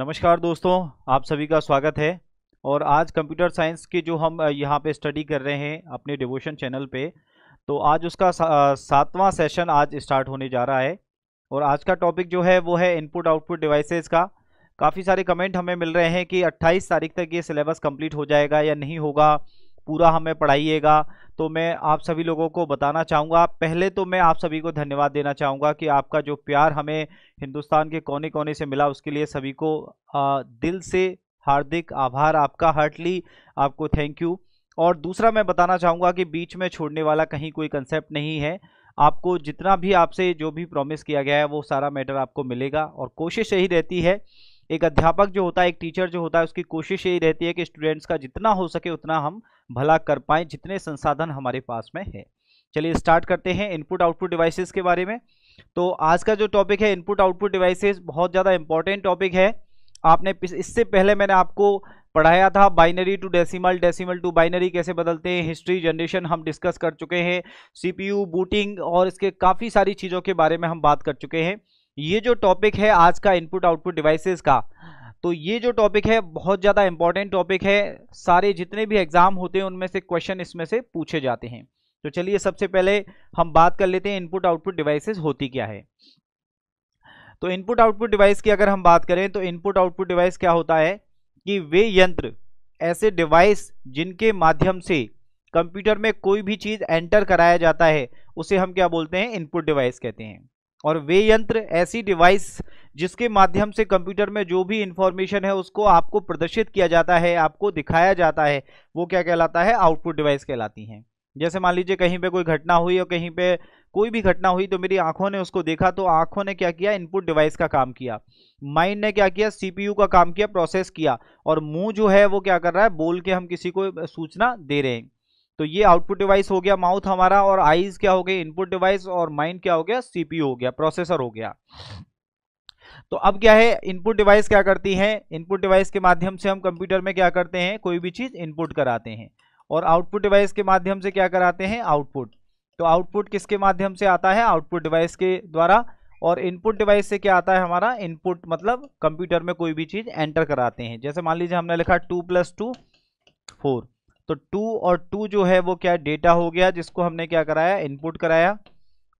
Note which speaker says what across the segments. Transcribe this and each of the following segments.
Speaker 1: नमस्कार दोस्तों आप सभी का स्वागत है और आज कंप्यूटर साइंस की जो हम यहाँ पे स्टडी कर रहे हैं अपने डिवोशन चैनल पे तो आज उसका सातवां सेशन आज स्टार्ट होने जा रहा है और आज का टॉपिक जो है वो है इनपुट आउटपुट डिवाइसेस का काफ़ी सारे कमेंट हमें मिल रहे हैं कि 28 तारीख तक ये सिलेबस कंप्लीट हो जाएगा या नहीं होगा पूरा हमें पढ़ाइएगा तो मैं आप सभी लोगों को बताना चाहूँगा पहले तो मैं आप सभी को धन्यवाद देना चाहूँगा कि आपका जो प्यार हमें हिंदुस्तान के कोने कोने से मिला उसके लिए सभी को आ, दिल से हार्दिक आभार आपका हार्टली आपको थैंक यू और दूसरा मैं बताना चाहूँगा कि बीच में छोड़ने वाला कहीं कोई कंसेप्ट नहीं है आपको जितना भी आपसे जो भी प्रॉमिस किया गया है वो सारा मैटर आपको मिलेगा और कोशिश यही रहती है एक अध्यापक जो होता है एक टीचर जो होता है उसकी कोशिश यही रहती है कि स्टूडेंट्स का जितना हो सके उतना हम भला कर पाएँ जितने संसाधन हमारे पास में है चलिए स्टार्ट करते हैं इनपुट आउटपुट डिवाइसेस के बारे में तो आज का जो टॉपिक है इनपुट आउटपुट डिवाइसेस बहुत ज़्यादा इंपॉर्टेंट टॉपिक है आपने इससे पहले मैंने आपको पढ़ाया था binary to decimal decimal to binary कैसे बदलते हैं हिस्ट्री जनरेशन हम डिस्कस कर चुके हैं सीपीयू बूटिंग और इसके काफ़ी सारी चीज़ों के बारे में हम बात कर चुके हैं ये जो टॉपिक है आज का इनपुट आउटपुट डिवाइसेस का तो ये जो टॉपिक है बहुत ज़्यादा इंपॉर्टेंट टॉपिक है सारे जितने भी एग्जाम होते हैं उनमें से क्वेश्चन इसमें से पूछे जाते हैं तो चलिए सबसे पहले हम बात कर लेते हैं इनपुट आउटपुट डिवाइसेस होती क्या है तो इनपुट आउटपुट डिवाइस की अगर हम बात करें तो इनपुट आउटपुट डिवाइस क्या होता है कि वे यंत्र ऐसे डिवाइस जिनके माध्यम से कंप्यूटर में कोई भी चीज़ एंटर कराया जाता है उसे हम क्या बोलते हैं इनपुट डिवाइस कहते हैं और वे यंत्र ऐसी डिवाइस जिसके माध्यम से कंप्यूटर में जो भी इंफॉर्मेशन है उसको आपको प्रदर्शित किया जाता है आपको दिखाया जाता है वो क्या कहलाता है आउटपुट डिवाइस कहलाती हैं जैसे मान लीजिए कहीं पे कोई घटना हुई और कहीं पे कोई भी घटना हुई तो मेरी आंखों ने उसको देखा तो आंखों ने क्या किया इनपुट डिवाइस का काम किया माइंड ने क्या किया सीपीयू का काम किया प्रोसेस किया और मुंह जो है वो क्या कर रहा है बोल के हम किसी को सूचना दे रहे हैं तो ये आउटपुट डिवाइस हो गया माउथ हमारा और आईज क्या हो गए इनपुट डिवाइस और माइंड क्या हो गया सीपीयू हो गया प्रोसेसर हो गया तो अब क्या है इनपुट डिवाइस क्या करती है इनपुट डिवाइस के माध्यम से हम कंप्यूटर में क्या करते हैं कोई भी चीज़ इनपुट कराते हैं और आउटपुट डिवाइस के माध्यम से क्या कराते हैं आउटपुट तो आउटपुट किसके माध्यम से आता है आउटपुट डिवाइस के द्वारा और इनपुट डिवाइस से क्या आता है हमारा इनपुट मतलब कंप्यूटर में कोई भी चीज़ एंटर कराते हैं जैसे मान लीजिए हमने लिखा टू प्लस टू फोर तो टू और टू जो है वो क्या डेटा हो गया जिसको हमने क्या कराया इनपुट कराया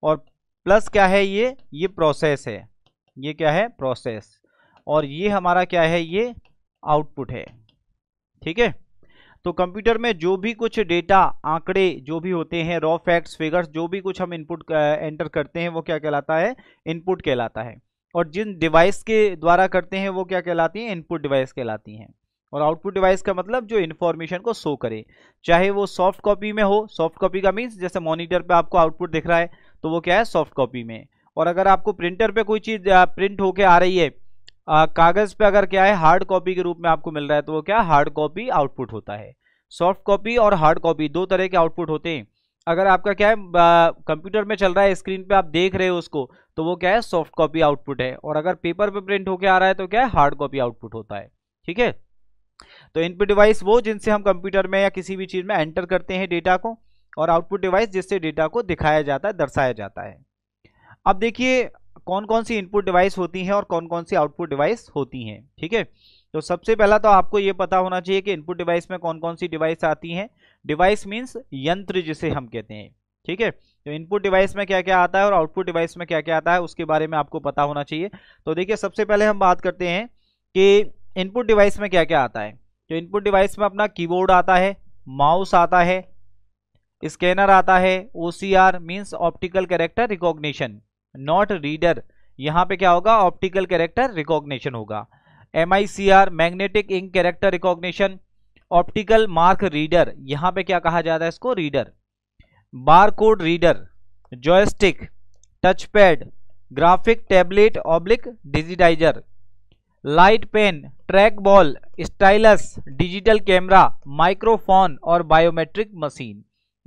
Speaker 1: और प्लस क्या है ये ये प्रोसेस है ये क्या है प्रोसेस और ये हमारा क्या है ये आउटपुट है ठीक है तो कंप्यूटर में जो भी कुछ डेटा आंकड़े जो भी होते हैं रॉ फैक्ट्स फिगर्स जो भी कुछ हम इनपुट एंटर करते हैं वो क्या कहलाता है इनपुट कहलाता है और जिन डिवाइस के द्वारा करते हैं वो क्या कहलाती हैं इनपुट डिवाइस कहलाती हैं और आउटपुट डिवाइस का मतलब जो इन्फॉर्मेशन को शो करे चाहे वो सॉफ्ट कॉपी में हो सॉफ्ट कॉपी का मीन्स जैसे मॉनिटर पे आपको आउटपुट दिख रहा है तो वो क्या है सॉफ्ट कॉपी में और अगर आपको प्रिंटर पे कोई चीज़ प्रिंट होके आ रही है कागज़ पे अगर क्या है हार्ड कॉपी के रूप में आपको मिल रहा है तो वो क्या हार्ड कॉपी आउटपुट होता है सॉफ्ट कॉपी और हार्ड कॉपी दो तरह के आउटपुट होते हैं अगर आपका क्या है कंप्यूटर में चल रहा है स्क्रीन पे आप देख रहे हो उसको तो वो क्या है सॉफ्ट कॉपी आउटपुट है और अगर पेपर पे प्रिंट होके आ रहा है तो क्या है हार्ड कॉपी आउटपुट होता है ठीक है तो इनपुट डिवाइस वो जिनसे हम कंप्यूटर में या किसी भी चीज़ में एंटर करते हैं डेटा को और आउटपुट डिवाइस जिससे डेटा को दिखाया जाता है दर्शाया जाता है अब देखिए कौन कौन सी इनपुट डिवाइस होती हैं और कौन कौन सी आउटपुट डिवाइस होती हैं ठीक है तो सबसे पहला तो आपको ये पता होना चाहिए कि इनपुट डिवाइस में कौन कौन सी डिवाइस आती हैं डिवाइस मीन्स यंत्र जिसे हम कहते हैं ठीक है तो इनपुट डिवाइस में क्या क्या आता है और आउटपुट डिवाइस में क्या क्या आता है उसके बारे में आपको पता होना चाहिए तो देखिए सबसे पहले हम बात करते हैं कि इनपुट डिवाइस में क्या क्या आता है तो इनपुट डिवाइस में अपना कीबोर्ड आता है माउस आता है स्कैनर आता है O C R means optical character recognition not reader यहाँ पे क्या होगा ऑप्टिकल कैरेक्टर रिकॉग्निशन होगा M I C R magnetic ink character recognition optical mark reader यहाँ पे क्या कहा जाता है इसको reader bar code reader joystick touch pad graphic tablet oblique digitizer light pen track ball stylus digital camera microphone और biometric machine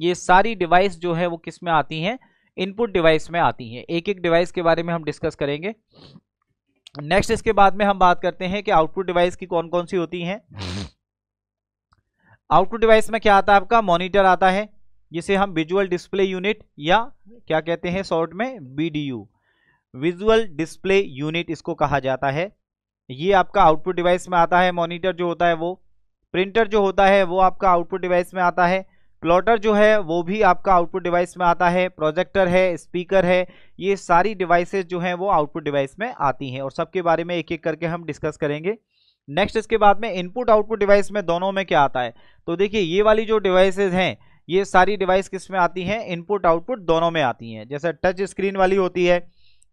Speaker 1: ये सारी डिवाइस जो है वो किस में आती हैं इनपुट डिवाइस में आती हैं एक एक डिवाइस के बारे में हम डिस्कस करेंगे नेक्स्ट इसके बाद में हम बात करते हैं कि आउटपुट डिवाइस की कौन कौन सी होती हैं आउटपुट डिवाइस में क्या आता है आपका मॉनिटर आता है जिसे हम विजुअल डिस्प्ले यूनिट या क्या कहते हैं शॉर्ट में बी विजुअल डिस्प्ले यूनिट इसको कहा जाता है ये आपका आउटपुट डिवाइस में आता है मॉनिटर जो होता है वो प्रिंटर जो होता है वो आपका आउटपुट डिवाइस में आता है प्लॉटर जो है वो भी आपका आउटपुट डिवाइस में आता है प्रोजेक्टर है स्पीकर है ये सारी डिवाइसेज जो हैं वो आउटपुट डिवाइस में आती हैं और सबके बारे में एक एक करके हम डिस्कस करेंगे नेक्स्ट इसके बाद में इनपुट आउटपुट डिवाइस में दोनों में क्या आता है तो देखिए ये वाली जो डिवाइसेज हैं ये सारी डिवाइस किस में आती हैं इनपुट आउटपुट दोनों में आती हैं जैसे टच स्क्रीन वाली होती है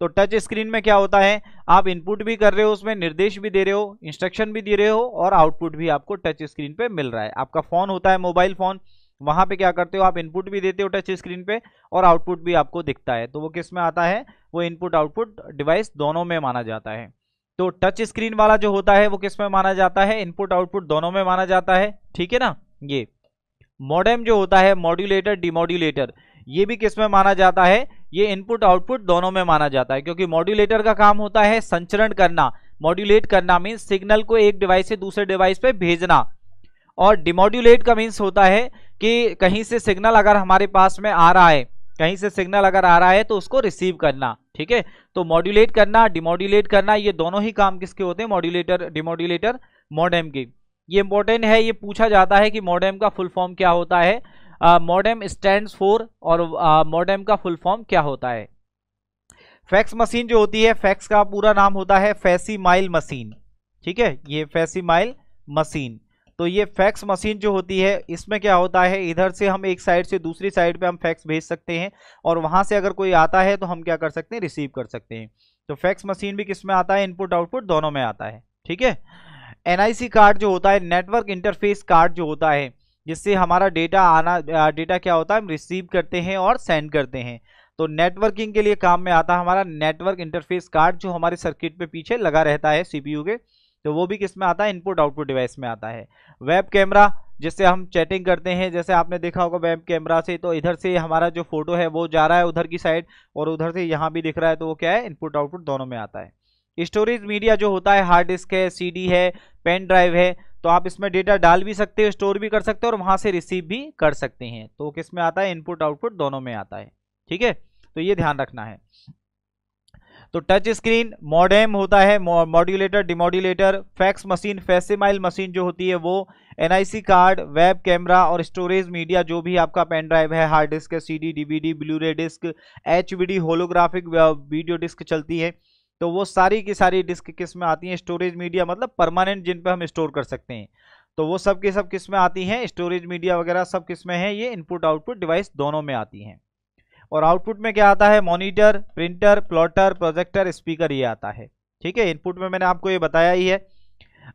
Speaker 1: तो टच स्क्रीन में क्या होता है आप इनपुट भी कर रहे हो उसमें निर्देश भी दे रहे हो इंस्ट्रक्शन भी दे रहे हो और आउटपुट भी आपको टच स्क्रीन पे मिल रहा है आपका फोन होता है मोबाइल फोन वहां पे क्या करते हो आप इनपुट भी देते हो टच स्क्रीन पे और आउटपुट भी आपको दिखता है तो वो किस में आता है वो इनपुट आउटपुट डिवाइस दोनों में माना जाता है तो टच स्क्रीन वाला जो होता है वो किस में माना जाता है इनपुट आउटपुट दोनों में माना जाता है ठीक है ना ये मॉडेम जो होता है मॉड्यूलेटर डिमोड्यूलेटर ये भी किस में माना जाता है ये इनपुट आउटपुट दोनों में माना जाता है क्योंकि मॉड्यूलेटर का काम होता है संचरण करना मॉड्यूलेट करना मीन्स सिग्नल को एक डिवाइस से दूसरे डिवाइस पे भेजना और डिमोड्यूलेट का मीन्स होता है कि कहीं से सिग्नल अगर हमारे पास में आ रहा है कहीं से सिग्नल अगर आ रहा है तो उसको रिसीव करना ठीक है तो मॉड्यूलेट करना डिमोड्यूलेट करना ये दोनों ही काम किसके होते हैं मॉड्यूलेटर डिमोड्यूलेटर मॉडेम के ये इंपॉर्टेंट है ये पूछा जाता है कि मॉडेम का फुल फॉर्म क्या होता है मॉडेम स्टैंड फॉर और मॉडेम का फुल फॉर्म क्या होता है फैक्स मशीन जो होती है फैक्स का पूरा नाम होता है फैसी माइल मशीन ठीक है ये फैसी माइल मशीन तो ये फैक्स मशीन जो होती है इसमें क्या होता है इधर से हम एक साइड से दूसरी साइड पे हम फैक्स भेज सकते हैं और वहां से अगर कोई आता है तो हम क्या कर सकते हैं रिसीव कर सकते हैं तो फैक्स मशीन भी किस में आता है इनपुट आउटपुट दोनों में आता है ठीक है एनआईसी कार्ड जो होता है नेटवर्क इंटरफेस कार्ड जो होता है जिससे हमारा डेटा आना डेटा क्या होता है हम रिसीव करते हैं और सेंड करते हैं तो नेटवर्किंग के लिए काम में आता है हमारा नेटवर्क इंटरफेस कार्ड जो हमारे सर्किट पे पीछे लगा रहता है सीपीयू के तो वो भी किस में आता है इनपुट आउटपुट डिवाइस में आता है वेब कैमरा जिससे हम चैटिंग करते हैं जैसे आपने देखा होगा वेब कैमरा से तो इधर से हमारा जो फोटो है वो जा रहा है उधर की साइड और उधर से यहाँ भी दिख रहा है तो वो क्या है इनपुट आउटपुट दोनों में आता है स्टोरेज मीडिया जो होता है हार्ड डिस्क है सीडी है पेन ड्राइव है तो आप इसमें डेटा डाल भी सकते हैं स्टोर भी कर सकते हैं और वहां से रिसीव भी कर सकते हैं तो किस में आता है इनपुट आउटपुट दोनों में आता है ठीक है तो ये ध्यान रखना है तो टच स्क्रीन मॉडेम होता है modulator demodulator fax machine facsimile machine जो होती है वो एनआईसी कार्ड वेब कैमरा और स्टोरेज मीडिया जो भी आपका पेन ड्राइव है हार्ड डिस्क है CD DVD ray disk HVD holographic video disk चलती है तो वो सारी की सारी डिस्क किस में आती हैं स्टोरेज मीडिया मतलब परमानेंट जिन पे हम स्टोर कर सकते हैं तो वो सब की सब किस में आती हैं स्टोरेज मीडिया वगैरह सब किस में है ये इनपुट आउटपुट डिवाइस दोनों में आती हैं और आउटपुट में क्या आता है monitor printer plotter projector speaker ये आता है ठीक है इनपुट में मैंने आपको ये बताया ही है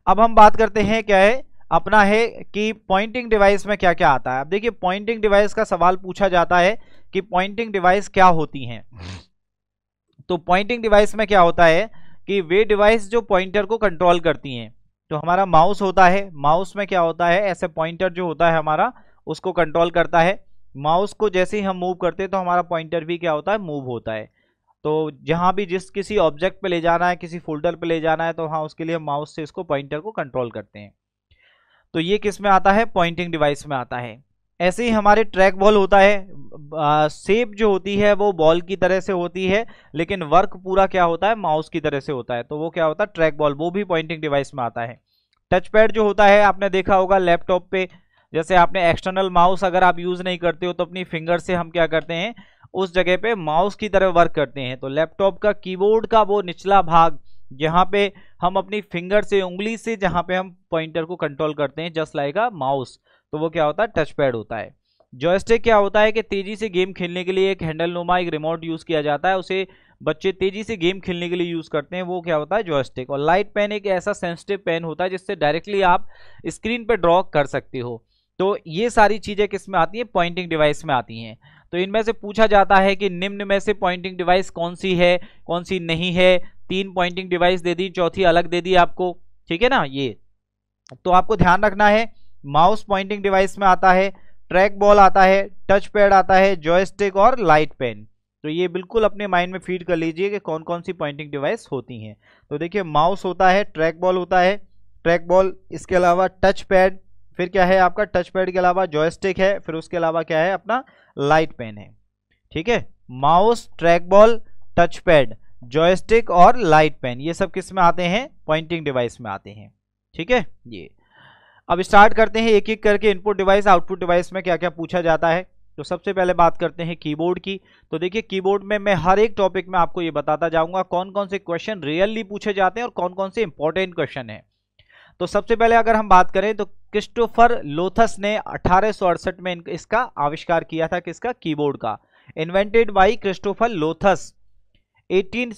Speaker 1: अब हम बात करते हैं क्या है अपना है कि पॉइंटिंग डिवाइस में क्या क्या आता है अब देखिए पॉइंटिंग डिवाइस का सवाल पूछा जाता है कि पॉइंटिंग डिवाइस क्या होती हैं तो पॉइंटिंग डिवाइस में क्या होता है कि वे डिवाइस जो पॉइंटर को कंट्रोल करती हैं तो हमारा माउस होता है माउस में क्या होता है ऐसे पॉइंटर जो होता है हमारा उसको कंट्रोल करता है माउस को जैसे ही हम मूव करते हैं तो हमारा पॉइंटर भी क्या होता है मूव होता है तो जहाँ भी जिस किसी ऑब्जेक्ट पे ले जाना है किसी फोल्डर पे ले जाना है तो हाँ उसके लिए माउस से इसको पॉइंटर को कंट्रोल करते हैं तो ये किस में आता है पॉइंटिंग डिवाइस में आता है ऐसे ही हमारे ट्रैक बॉल होता है सेप जो होती है वो बॉल की तरह से होती है लेकिन वर्क पूरा क्या होता है माउस की तरह से होता है तो वो क्या होता है ट्रैक बॉल वो भी पॉइंटिंग डिवाइस में आता है टच पैड जो होता है आपने देखा होगा लैपटॉप पे जैसे आपने एक्सटर्नल माउस अगर आप यूज़ नहीं करते हो तो अपनी फिंगर से हम क्या करते हैं उस जगह पे माउस की तरह वर्क करते हैं तो लैपटॉप का कीबोर्ड का वो निचला भाग जहाँ पे हम अपनी फिंगर से उंगली से जहाँ पे हम पॉइंटर को कंट्रोल करते हैं जस्ट लाइक अ माउस तो वो क्या होता है टच पैड होता है जॉयस्टिक क्या होता है कि तेजी से गेम खेलने के लिए एक हैंडल नुमा एक रिमोट यूज़ किया जाता है उसे बच्चे तेजी से गेम खेलने के लिए यूज़ करते हैं वो क्या होता है जॉयस्टिक और लाइट पेन एक ऐसा सेंसिटिव पेन होता है जिससे डायरेक्टली आप स्क्रीन पर ड्रॉ कर सकते हो तो ये सारी चीज़ें किस में आती है पॉइंटिंग डिवाइस में आती हैं तो इनमें से पूछा जाता है कि निम्न में से पॉइंटिंग डिवाइस कौन सी है कौन सी नहीं है तीन पॉइंटिंग डिवाइस दे दी चौथी अलग दे दी आपको ठीक है ना ये तो आपको ध्यान रखना है माउस पॉइंटिंग डिवाइस में आता है ट्रैक बॉल आता है टच पैड आता है जॉयस्टिक और लाइट पेन तो ये बिल्कुल अपने माइंड में फीड कर लीजिए कि कौन कौन सी पॉइंटिंग डिवाइस होती हैं तो देखिए माउस होता है ट्रैक बॉल होता है ट्रैक बॉल इसके अलावा टच पैड फिर क्या है आपका टच पैड के अलावा जॉयस्टिक है फिर उसके अलावा क्या है अपना लाइट पेन है ठीक है mouse track ball touch pad joystick और लाइट पेन ये सब किस में आते हैं पॉइंटिंग डिवाइस में आते हैं ठीक है ये अब स्टार्ट करते हैं एक एक करके इनपुट डिवाइस आउटपुट डिवाइस में क्या क्या पूछा जाता है तो सबसे पहले बात करते हैं कीबोर्ड की तो देखिए कीबोर्ड में मैं हर एक टॉपिक में आपको ये बताता जाऊंगा कौन कौन से क्वेश्चन रियली पूछे जाते हैं और कौन कौन से इंपॉर्टेंट क्वेश्चन है तो सबसे पहले अगर हम बात करें तो क्रिस्टोफर लोथस ने अठारह में इसका आविष्कार किया था किसका कीबोर्ड का invented by Christopher Lothus eighteen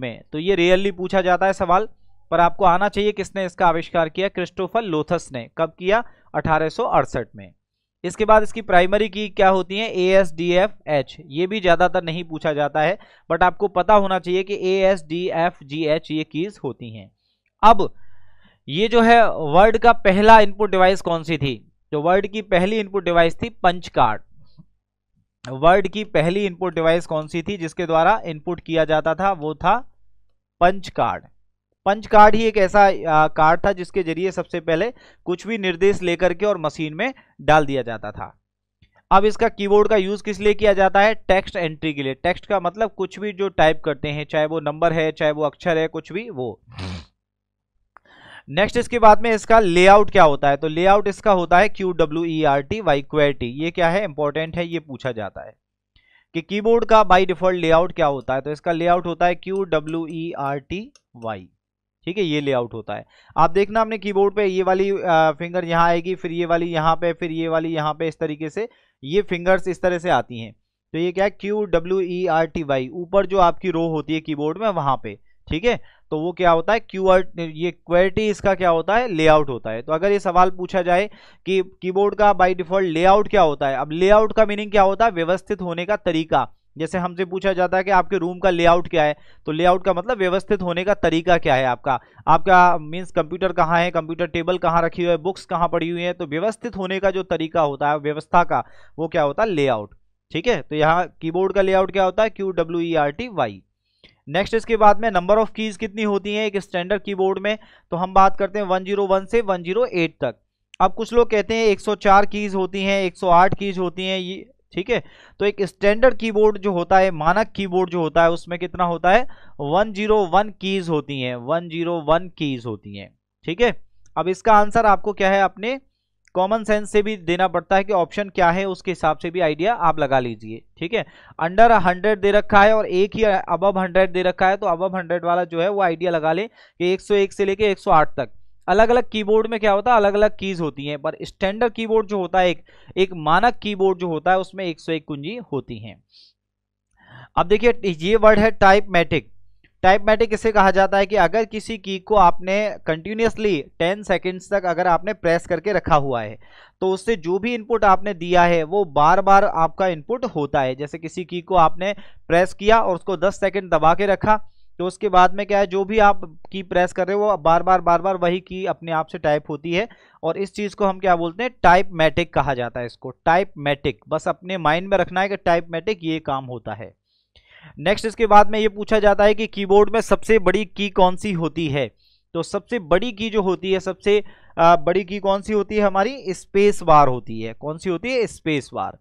Speaker 1: में तो ये रियली पूछा जाता है सवाल पर आपको आना चाहिए किसने इसका आविष्कार किया क्रिस्टोफर लोथस ने कब किया अठारह में इसके बाद इसकी प्राइमरी की क्या होती है A S D F H ये भी ज़्यादातर नहीं पूछा जाता है बट आपको पता होना चाहिए कि A S D F G H ये कीज़ होती हैं अब ये जो है वर्ड का पहला इनपुट डिवाइस कौन सी थी जो वर्ड की पहली इनपुट डिवाइस थी पंच कार्ड वर्ड की पहली इनपुट डिवाइस कौन सी थी जिसके द्वारा इनपुट किया जाता था वो था पंच कार्ड पंच कार्ड ही एक ऐसा कार्ड था जिसके जरिए सबसे पहले कुछ भी निर्देश लेकर के और मशीन में डाल दिया जाता था अब इसका कीबोर्ड का यूज़ किस लिए किया जाता है टेक्स्ट एंट्री के लिए टेक्स्ट का मतलब कुछ भी जो टाइप करते हैं चाहे वो नंबर है चाहे वो अक्षर है कुछ भी वो नेक्स्ट इसके बाद में इसका लेआउट क्या होता है तो लेआउट इसका होता है Q W E R T Y क्वेटी ये क्या है इंपॉर्टेंट है ये पूछा जाता है कि कीबोर्ड का बाय डिफॉल्ट लेआउट क्या होता है तो इसका लेआउट होता है Q W E R T Y ठीक है ये लेआउट होता है आप देखना अपने कीबोर्ड पे ये वाली फिंगर यहाँ आएगी फिर ये वाली यहाँ पे फिर ये वाली यहाँ पे इस तरीके से ये फिंगर्स इस तरह से आती हैं तो ये क्या है Q W E R T Y ऊपर जो आपकी रो होती है कीबोर्ड में वहाँ पे ठीक है तो वो क्या होता है क्यू आर ये क्वेरिटी इसका क्या होता है लेआउट होता है तो अगर ये सवाल पूछा जाए कि कीबोर्ड का बाय डिफॉल्ट लेआउट क्या होता है अब लेआउट का मीनिंग क्या होता है व्यवस्थित होने का तरीका जैसे हमसे पूछा जाता है कि आपके रूम का लेआउट क्या है तो लेआउट का मतलब व्यवस्थित होने का तरीका क्या है आपका आपका मीन्स कंप्यूटर कहाँ है कंप्यूटर टेबल कहाँ रखी हुई है बुक्स कहाँ पड़ी हुई है तो व्यवस्थित होने का जो तरीका होता है व्यवस्था का वो क्या होता है लेआउट ठीक है तो यहाँ कीबोर्ड का लेआउट क्या होता है Q W E R T Y next इसके बाद में नंबर ऑफ कीज़ कितनी होती हैं एक स्टैंडर्ड कीबोर्ड में तो हम बात करते हैं 101 से 108 तक अब कुछ लोग कहते हैं 104 कीज़ होती हैं 108 कीज़ होती हैं ये ठीक है तो एक स्टैंडर्ड कीबोर्ड जो होता है मानक कीबोर्ड जो होता है उसमें कितना होता है 101 कीज होती हैं 101 कीज होती हैं ठीक है अब इसका आंसर आपको क्या है अपने कॉमन सेंस से भी देना पड़ता है कि ऑप्शन क्या है उसके हिसाब से भी आइडिया आप लगा लीजिए ठीक है अंडर हंड्रेड दे रखा है और एक ही अबब हंड्रेड दे रखा है तो अब हंड्रेड वाला जो है वो आइडिया लगा ले कि 101 से लेके 108 तक अलग अलग कीबोर्ड में क्या होता है अलग अलग कीज होती हैं पर स्टैंडर्ड कीबोर्ड जो होता है एक एक मानक कीबोर्ड जो होता है उसमें एक सौ एक कुंजी होती हैं अब देखिए ये वर्ड है टाइपमेटिक टाइपमेटिक इसे कहा जाता है कि अगर किसी की को आपने कंटिन्यूसली 10 सेकंड्स तक अगर आपने प्रेस करके रखा हुआ है तो उससे जो भी इनपुट आपने दिया है वो बार बार आपका इनपुट होता है जैसे किसी की को आपने प्रेस किया और उसको दस सेकेंड दबा के रखा तो उसके बाद में क्या है जो भी आप की प्रेस कर रहे हो बार बार बार बार वही की अपने आप से टाइप होती है और इस चीज़ को हम क्या बोलते हैं टाइप मैटिक कहा जाता है इसको टाइप मैटिक बस अपने माइंड में रखना है कि टाइप मैटिक ये काम होता है नेक्स्ट इसके बाद में ये पूछा जाता है कि कीबोर्ड में सबसे बड़ी की कौन सी होती है तो सबसे बड़ी की जो होती है सबसे बड़ी की कौन सी होती है हमारी स्पेस बार होती है कौन सी होती है स्पेस बार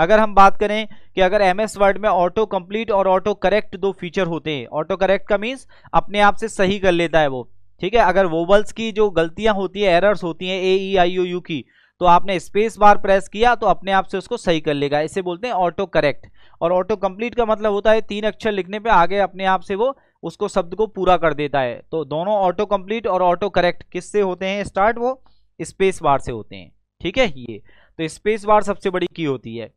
Speaker 1: अगर हम बात करें कि अगर एम एस वर्ड में ऑटो कंप्लीट और ऑटो करेक्ट दो फीचर होते हैं ऑटो करेक्ट का मीन्स अपने आप से सही कर लेता है वो ठीक है अगर वोबल्स की जो गलतियां होती है एरर्स होती हैं ए ई आई ओ यू की तो आपने स्पेस बार प्रेस किया तो अपने आप से उसको सही कर लेगा इसे बोलते हैं ऑटो करेक्ट और ऑटो कंप्लीट का मतलब होता है तीन अक्षर लिखने पे आगे अपने आप से वो उसको शब्द को पूरा कर देता है तो दोनों ऑटो कंप्लीट और ऑटो करेक्ट किससे होते हैं स्टार्ट वो स्पेस बार से होते हैं ठीक है ये तो स्पेस बार सबसे बड़ी की होती है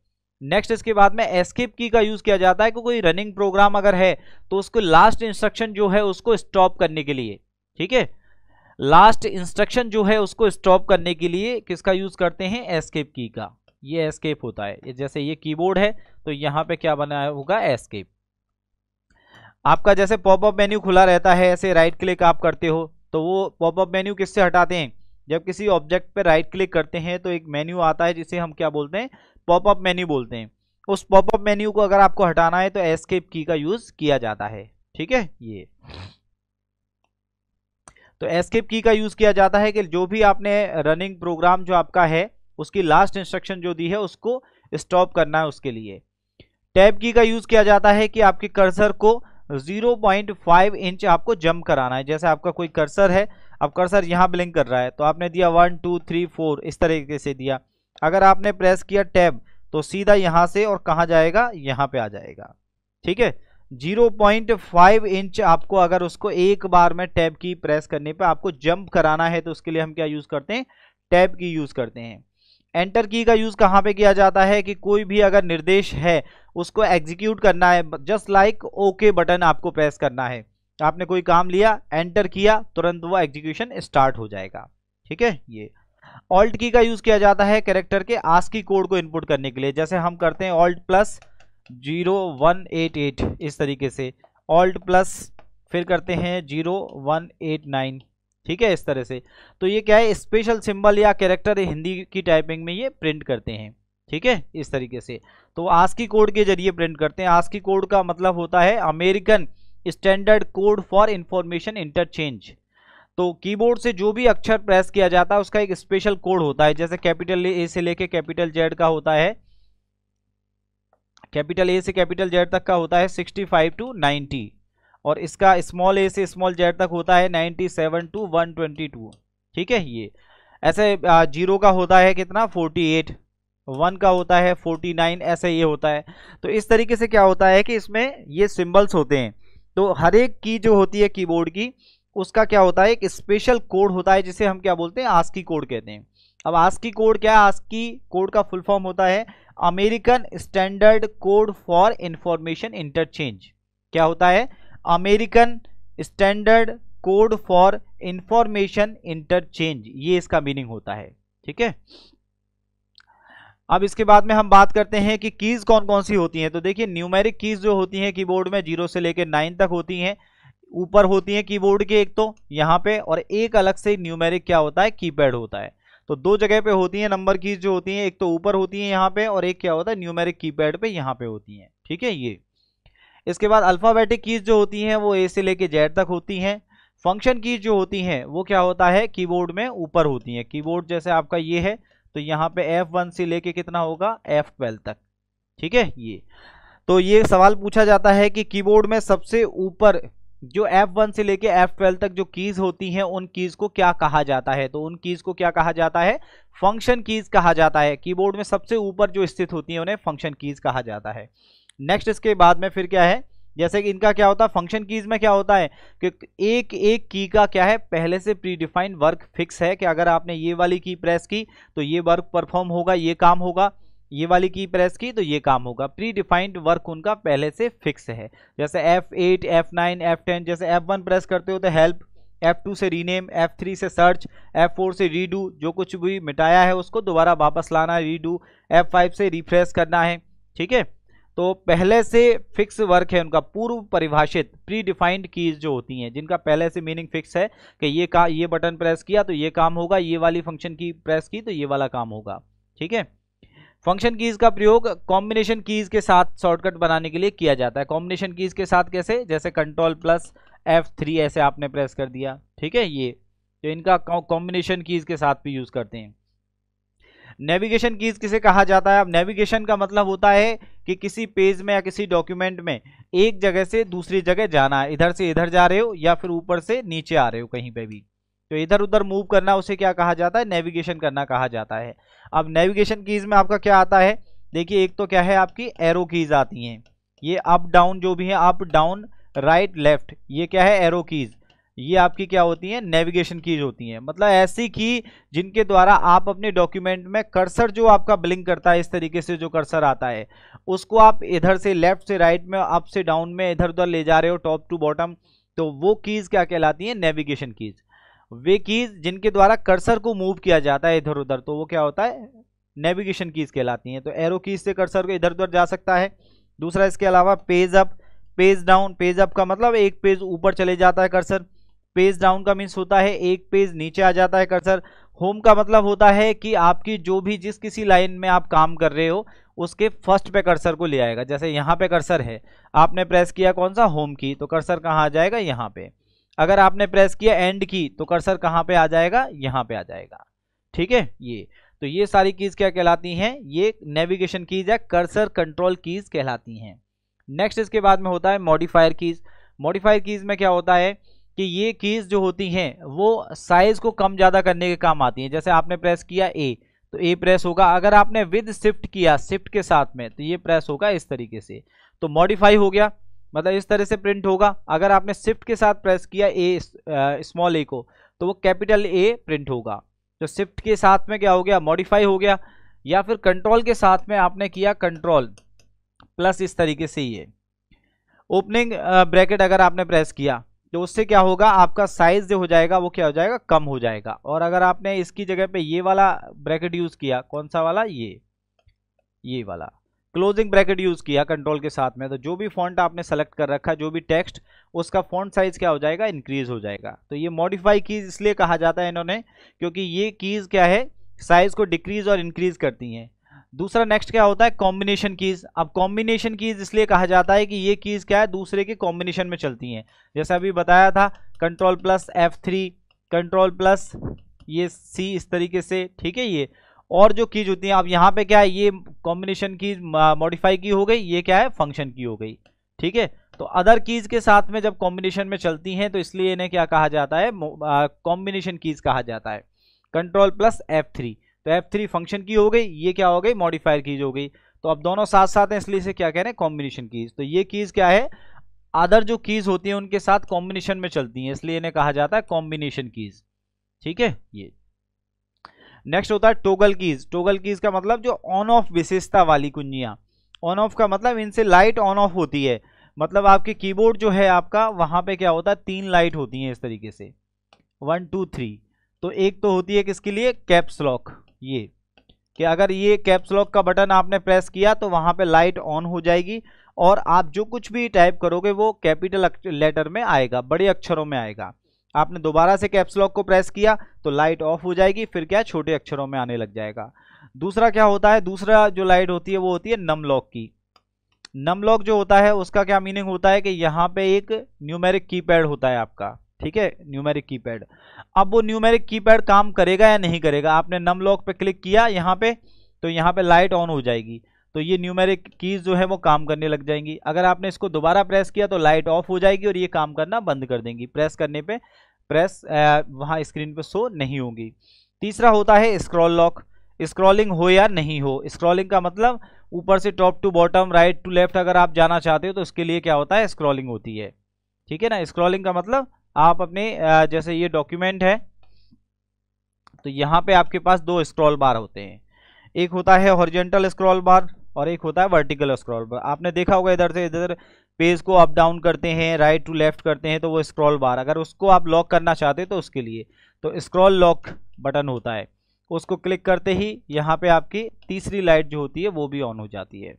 Speaker 1: नेक्स्ट इसके बाद में एस्केप की का यूज़ किया जाता है कि कोई रनिंग प्रोग्राम अगर है तो उसको लास्ट इंस्ट्रक्शन जो है उसको स्टॉप करने के लिए ठीक है लास्ट इंस्ट्रक्शन जो है उसको स्टॉप करने के लिए किसका यूज़ करते हैं एस्केप की का ये एस्केप होता है जैसे ये कीबोर्ड है तो यहाँ पे क्या बना होगा एस्केप आपका जैसे पॉपअप मेन्यू खुला रहता है ऐसे राइट क्लिक आप करते हो तो वो पॉपअप मेन्यू किससे हटाते हैं जब किसी ऑब्जेक्ट पर राइट क्लिक करते हैं तो एक मेन्यू आता है जिसे हम क्या बोलते हैं पॉपअप मेन्यू बोलते हैं उस पॉपअप मेन्यू को अगर आपको हटाना है तो एस्केप की का यूज किया जाता है ठीक है ये तो एस्केप की का यूज किया जाता है कि जो भी आपने रनिंग प्रोग्राम जो आपका है उसकी लास्ट इंस्ट्रक्शन जो दी है उसको स्टॉप करना है उसके लिए टैब की का यूज किया जाता है कि आपके कर्सर को 0.5 इंच आपको जंप कराना है जैसे आपका कोई कर्सर है अब कर्सर यहाँ ब्लिंक कर रहा है तो आपने दिया वन टू थ्री फोर इस तरीके से दिया अगर आपने प्रेस किया टैब तो सीधा यहां से और कहाँ जाएगा यहाँ पे आ जाएगा ठीक है 0.5 इंच आपको अगर उसको एक बार में टैब की प्रेस करने पे आपको जंप कराना है तो उसके लिए हम क्या यूज़ करते हैं टैब की यूज़ करते हैं एंटर की का यूज़ कहाँ पे किया जाता है कि कोई भी अगर निर्देश है उसको एग्जीक्यूट करना है जस्ट लाइक ओके बटन आपको प्रेस करना है आपने कोई काम लिया एंटर किया तुरंत वो एग्जीक्यूशन स्टार्ट हो जाएगा ठीक है ये ऑल्ट की का यूज किया जाता है कैरेक्टर के आस्की कोड को इनपुट करने के लिए जैसे हम करते हैं alt plus zero one eight eight इस तरीके से ऑल्ट प्लस फिर करते हैं जीरो वन एट नाइन ठीक है इस तरह से तो ये क्या है स्पेशल सिंबल या कैरेक्टर हिंदी की टाइपिंग में ये प्रिंट करते हैं ठीक है इस तरीके से तो आस्की कोड के जरिए प्रिंट करते हैं आस्की कोड का मतलब होता है American standard code for information interchange तो कीबोर्ड से जो भी अक्षर प्रेस किया जाता है उसका एक स्पेशल कोड होता है जैसे कैपिटल ए से लेके कैपिटल जेड का होता है कैपिटल ए से कैपिटल जेड तक का होता है सिक्सटी फाइव टू नाइन्टी और इसका स्मॉल ए से स्मॉल जेड तक होता है ninety seven to one twenty two ठीक है ये ऐसे जीरो का होता है कितना फोर्टी एट वन का होता है फोर्टी नाइन ऐसे ये होता है तो इस तरीके से क्या होता है कि इसमें ये सिम्बल्स होते हैं तो हर एक की जो होती है कीबोर्ड की उसका क्या होता है एक स्पेशल कोड होता है जिसे हम क्या बोलते हैं आस्की कोड कहते हैं अब आस्की कोड क्या है आस्की कोड का फुल फॉर्म होता है American standard code for information interchange क्या होता है American standard code for information interchange ये इसका मीनिंग होता है ठीक है अब इसके बाद में हम बात करते हैं कि कीज़ कौन कौन सी होती हैं तो देखिए न्यूमेरिक कीज़ जो होती हैं कीबोर्ड में जीरो से लेकर नाइन तक होती हैं ऊपर होती हैं कीबोर्ड के एक तो यहाँ पे और एक अलग से न्यूमेरिक क्या होता है कीपैड होता है तो दो जगह पे होती हैं नंबर कीज जो होती हैं एक तो ऊपर होती हैं यहाँ पे और एक क्या होता है न्यूमेरिक कीपैड पे यहाँ पे होती हैं ठीक है ये इसके बाद अल्फ़ाबेटिक कीज जो होती हैं वो ए से लेके जेड तक होती हैं फंक्शन कीज जो होती हैं वो क्या होता है कीबोर्ड में ऊपर होती हैं कीबोर्ड जैसे आपका ये है तो यहाँ पे एफ से लेके कितना होगा एफ तक ठीक है ये तो ये सवाल पूछा जाता है कि कीबोर्ड में सबसे ऊपर जो F1 से लेके F12 तक जो कीज होती हैं उन कीज को क्या कहा जाता है तो उन कीज को क्या कहा जाता है फंक्शन कीज कहा जाता है कीबोर्ड में सबसे ऊपर जो स्थित होती हैं उन्हें फंक्शन कीज कहा जाता है नेक्स्ट इसके बाद में फिर क्या है जैसे कि इनका क्या होता है फंक्शन कीज में क्या होता है कि एक एक की का क्या है पहले से प्रीडिफाइंड वर्क फिक्स है कि अगर आपने ये वाली की प्रेस की तो ये वर्क परफॉर्म होगा ये काम होगा ये वाली की प्रेस की तो ये काम होगा प्री डिफाइंड वर्क उनका पहले से फिक्स है जैसे F8, F9, F10 जैसे F1 प्रेस करते हो तो हेल्प F2 से रीनेम F3 से सर्च F4 से रीडू जो कुछ भी मिटाया है उसको दोबारा वापस लाना है रीडू F5 से रिफ्रेश करना है ठीक है तो पहले से फिक्स वर्क है उनका पूर्व परिभाषित प्री डिफाइंड कीज जो होती हैं जिनका पहले से मीनिंग फिक्स है कि ये का ये बटन प्रेस किया तो ये काम होगा ये वाली फंक्शन की प्रेस की तो ये वाला काम होगा ठीक है फंक्शन कीज का प्रयोग कॉम्बिनेशन कीज के साथ शॉर्टकट बनाने के लिए किया जाता है कॉम्बिनेशन कीज के साथ कैसे जैसे कंट्रोल प्लस एफ थ्री ऐसे आपने प्रेस कर दिया ठीक है ये तो इनका कॉम्बिनेशन कीज के साथ भी यूज़ करते हैं नेविगेशन कीज किसे कहा जाता है अब नेविगेशन का मतलब होता है कि किसी पेज में या किसी डॉक्यूमेंट में एक जगह से दूसरी जगह जाना है इधर से इधर जा रहे हो या फिर ऊपर से नीचे आ रहे हो कहीं पे भी तो इधर उधर मूव करना उसे क्या कहा जाता है नेविगेशन करना कहा जाता है अब नेविगेशन कीज में आपका क्या आता है देखिए एक तो क्या है आपकी एरो कीज आती हैं ये अप डाउन जो भी है अप डाउन राइट लेफ्ट ये क्या है एरो कीज ये आपकी क्या होती हैं नेविगेशन कीज होती हैं मतलब ऐसी की जिनके द्वारा आप अपने डॉक्यूमेंट में कर्सर जो आपका ब्लिंक करता है इस तरीके से जो कर्सर आता है उसको आप इधर से लेफ्ट से राइट में अप से डाउन में इधर उधर ले जा रहे हो टॉप टू बॉटम तो वो कीज़ क्या कहलाती हैं नेविगेशन कीज़ वे कीज जिनके द्वारा कर्सर को मूव किया जाता है इधर उधर तो वो क्या होता है नेविगेशन कीज कहलाती हैं तो एरो कीज से कर्सर को इधर उधर जा सकता है दूसरा इसके अलावा page up page down page up का मतलब एक पेज ऊपर चले जाता है कर्सर पेज डाउन का मीन्स होता है एक पेज नीचे आ जाता है कर्सर होम का मतलब होता है कि आपकी जो भी जिस किसी लाइन में आप काम कर रहे हो उसके फर्स्ट पे कर्सर को ले आएगा जैसे यहाँ पे कर्सर है आपने प्रेस किया कौन सा होम की तो कर्सर कहाँ आ जाएगा यहाँ पे अगर आपने प्रेस किया एंड की तो कर्सर कहाँ पे आ जाएगा यहाँ पे आ जाएगा ठीक है ये तो ये सारी कीज क्या कहलाती हैं ये नेविगेशन कीज या कर्सर कंट्रोल कीज कहलाती हैं नेक्स्ट इसके बाद में होता है मॉडिफायर कीज मॉडिफायर कीज में क्या होता है कि ये कीज जो होती हैं वो साइज को कम ज़्यादा करने के काम आती हैं जैसे आपने प्रेस किया ए तो ए प्रेस होगा अगर आपने विद शिफ्ट किया शिफ्ट के साथ में तो ये प्रेस होगा इस तरीके से तो मॉडिफाई हो गया मतलब इस तरह से प्रिंट होगा अगर आपने शिफ्ट के साथ प्रेस किया ए स्मॉल ए को तो वो कैपिटल ए प्रिंट होगा तो शिफ्ट के साथ में क्या हो गया मॉडिफाई हो गया या फिर कंट्रोल के साथ में आपने किया कंट्रोल प्लस इस तरीके से ये ओपनिंग ब्रैकेट अगर आपने प्रेस किया तो उससे क्या होगा आपका साइज जो हो जाएगा वो क्या हो जाएगा कम हो जाएगा और अगर आपने इसकी जगह पे ये वाला ब्रैकेट यूज़ किया कौन सा वाला ये ये वाला क्लोजिंग ब्रैकेट यूज़ किया कंट्रोल के साथ में तो जो भी फॉन्ट आपने सेलेक्ट कर रखा जो भी टेक्स्ट उसका फॉन्ट साइज़ क्या हो जाएगा इंक्रीज़ हो जाएगा तो ये मॉडिफाई कीज़ इसलिए कहा जाता है इन्होंने क्योंकि ये कीज़ क्या है साइज़ को डिक्रीज़ और इंक्रीज़ करती हैं दूसरा नेक्स्ट क्या होता है कॉम्बिनेशन कीज़ अब कॉम्बिनेशन कीज़ इसलिए कहा जाता है कि ये कीज़ क्या है दूसरे के कॉम्बिनेशन में चलती हैं जैसे अभी बताया था control plus F three control plus ये सी इस तरीके से ठीक है ये और जो कीज होती हैं आप यहाँ पे क्या है ये कॉम्बिनेशन कीज मॉडिफाई की हो गई ये क्या है फंक्शन की हो गई ठीक है तो अदर कीज के साथ में जब कॉम्बिनेशन में चलती हैं तो इसलिए इन्हें क्या कहा जाता है कॉम्बिनेशन कीज कहा जाता है कंट्रोल प्लस एफ थ्री तो एफ थ्री फंक्शन की हो गई ये क्या हो गई मॉडिफायर कीज हो गई तो अब दोनों साथ साथ हैं इसलिए से क्या कह रहे हैं कॉम्बिनेशन कीज तो ये कीज क्या है अदर जो कीज होती हैं उनके साथ कॉम्बिनेशन में चलती हैं इसलिए इन्हें कहा जाता है कॉम्बिनेशन कीज ठीक है ये नेक्स्ट होता है टोगल कीज टोगल कीज का मतलब जो ऑन ऑफ विशेषता वाली कुंजियाँ ऑन ऑफ का मतलब इनसे लाइट ऑन ऑफ होती है मतलब आपके कीबोर्ड जो है आपका वहाँ पे क्या होता है तीन लाइट होती हैं इस तरीके से वन टू थ्री तो एक तो होती है किसके लिए कैप्स लॉक ये कि अगर ये कैप्स लॉक का बटन आपने प्रेस किया तो वहाँ पे लाइट ऑन हो जाएगी और आप जो कुछ भी टाइप करोगे वो कैपिटल लेटर में आएगा बड़े अक्षरों में आएगा आपने दोबारा से कैप्स लॉक को प्रेस किया तो लाइट ऑफ हो जाएगी फिर क्या छोटे अक्षरों में आने लग जाएगा दूसरा क्या होता है दूसरा जो लाइट होती है वो होती है नम लॉक की नम लॉक जो होता है उसका क्या मीनिंग होता है कि यहाँ पे एक न्यूमेरिक कीपैड होता है आपका ठीक है न्यूमेरिक कीपैड अब वो न्यूमेरिक कीपैड काम करेगा या नहीं करेगा आपने नम लॉक पे क्लिक किया यहाँ पे तो यहाँ पे लाइट ऑन हो जाएगी तो ये न्यूमेरिक कीज़ जो है वो काम करने लग जाएंगी अगर आपने इसको दोबारा प्रेस किया तो लाइट ऑफ हो जाएगी और ये काम करना बंद कर देंगी प्रेस करने पे प्रेस वहाँ स्क्रीन पे शो नहीं होगी तीसरा होता है स्क्रॉल लॉक स्क्रॉलिंग हो या नहीं हो स्क्रॉलिंग का मतलब ऊपर से top to bottom right to left अगर आप जाना चाहते हो तो उसके लिए क्या होता है स्क्रॉलिंग होती है ठीक है ना स्क्रॉलिंग का मतलब आप अपने जैसे ये डॉक्यूमेंट है तो यहाँ पे आपके पास दो स्क्रॉल बार होते हैं एक होता है हॉरिजेंटल स्क्रॉल बार और एक होता है वर्टिकल स्क्रॉल बार आपने देखा होगा इधर से इधर पेज को अप डाउन करते हैं राइट टू लेफ्ट करते हैं तो वो स्क्रॉल बार अगर उसको आप लॉक करना चाहते तो उसके लिए तो स्क्रॉल लॉक बटन होता है उसको क्लिक करते ही यहाँ पे आपकी तीसरी लाइट जो होती है वो भी ऑन हो जाती है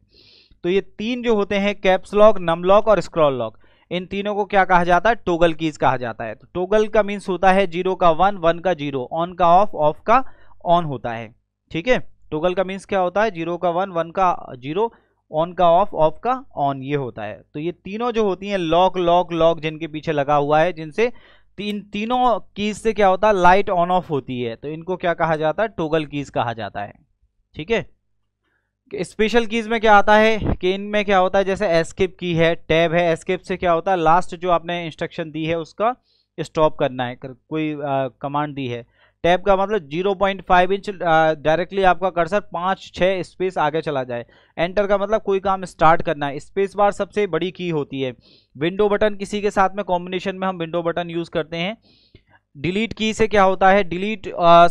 Speaker 1: तो ये तीन जो होते हैं कैप्स लॉक नम लॉक और स्क्रॉल लॉक इन तीनों को क्या कहा जाता है टोगल कीज कहा जाता है तो टोगल का मीन्स होता है जीरो का वन वन का जीरो ऑन का ऑफ ऑफ का ऑन होता है ठीक है टोगल का मीन्स क्या होता है जीरो का वन वन का जीरो ऑन का ऑफ ऑफ का ऑन ये होता है तो ये तीनों जो होती हैं लॉक लॉक लॉक जिनके पीछे लगा हुआ है जिनसे तीन तीनों कीज से क्या होता है लाइट ऑन ऑफ होती है तो इनको क्या कहा जाता है टोगल कीज कहा जाता है ठीक है स्पेशल कीज में क्या आता है कि इनमें क्या होता है जैसे एस्केप की है टैब है एस्केप से क्या होता है लास्ट जो आपने इंस्ट्रक्शन दी है उसका स्टॉप करना है कोई कमांड दी है टैब का मतलब 0.5 इंच डायरेक्टली आपका कर्सर पाँच छः स्पेस आगे चला जाए एंटर का मतलब कोई काम स्टार्ट करना है स्पेस बार सबसे बड़ी की होती है विंडो बटन किसी के साथ में कॉम्बिनेशन में हम विंडो बटन यूज़ करते हैं डिलीट की से क्या होता है डिलीट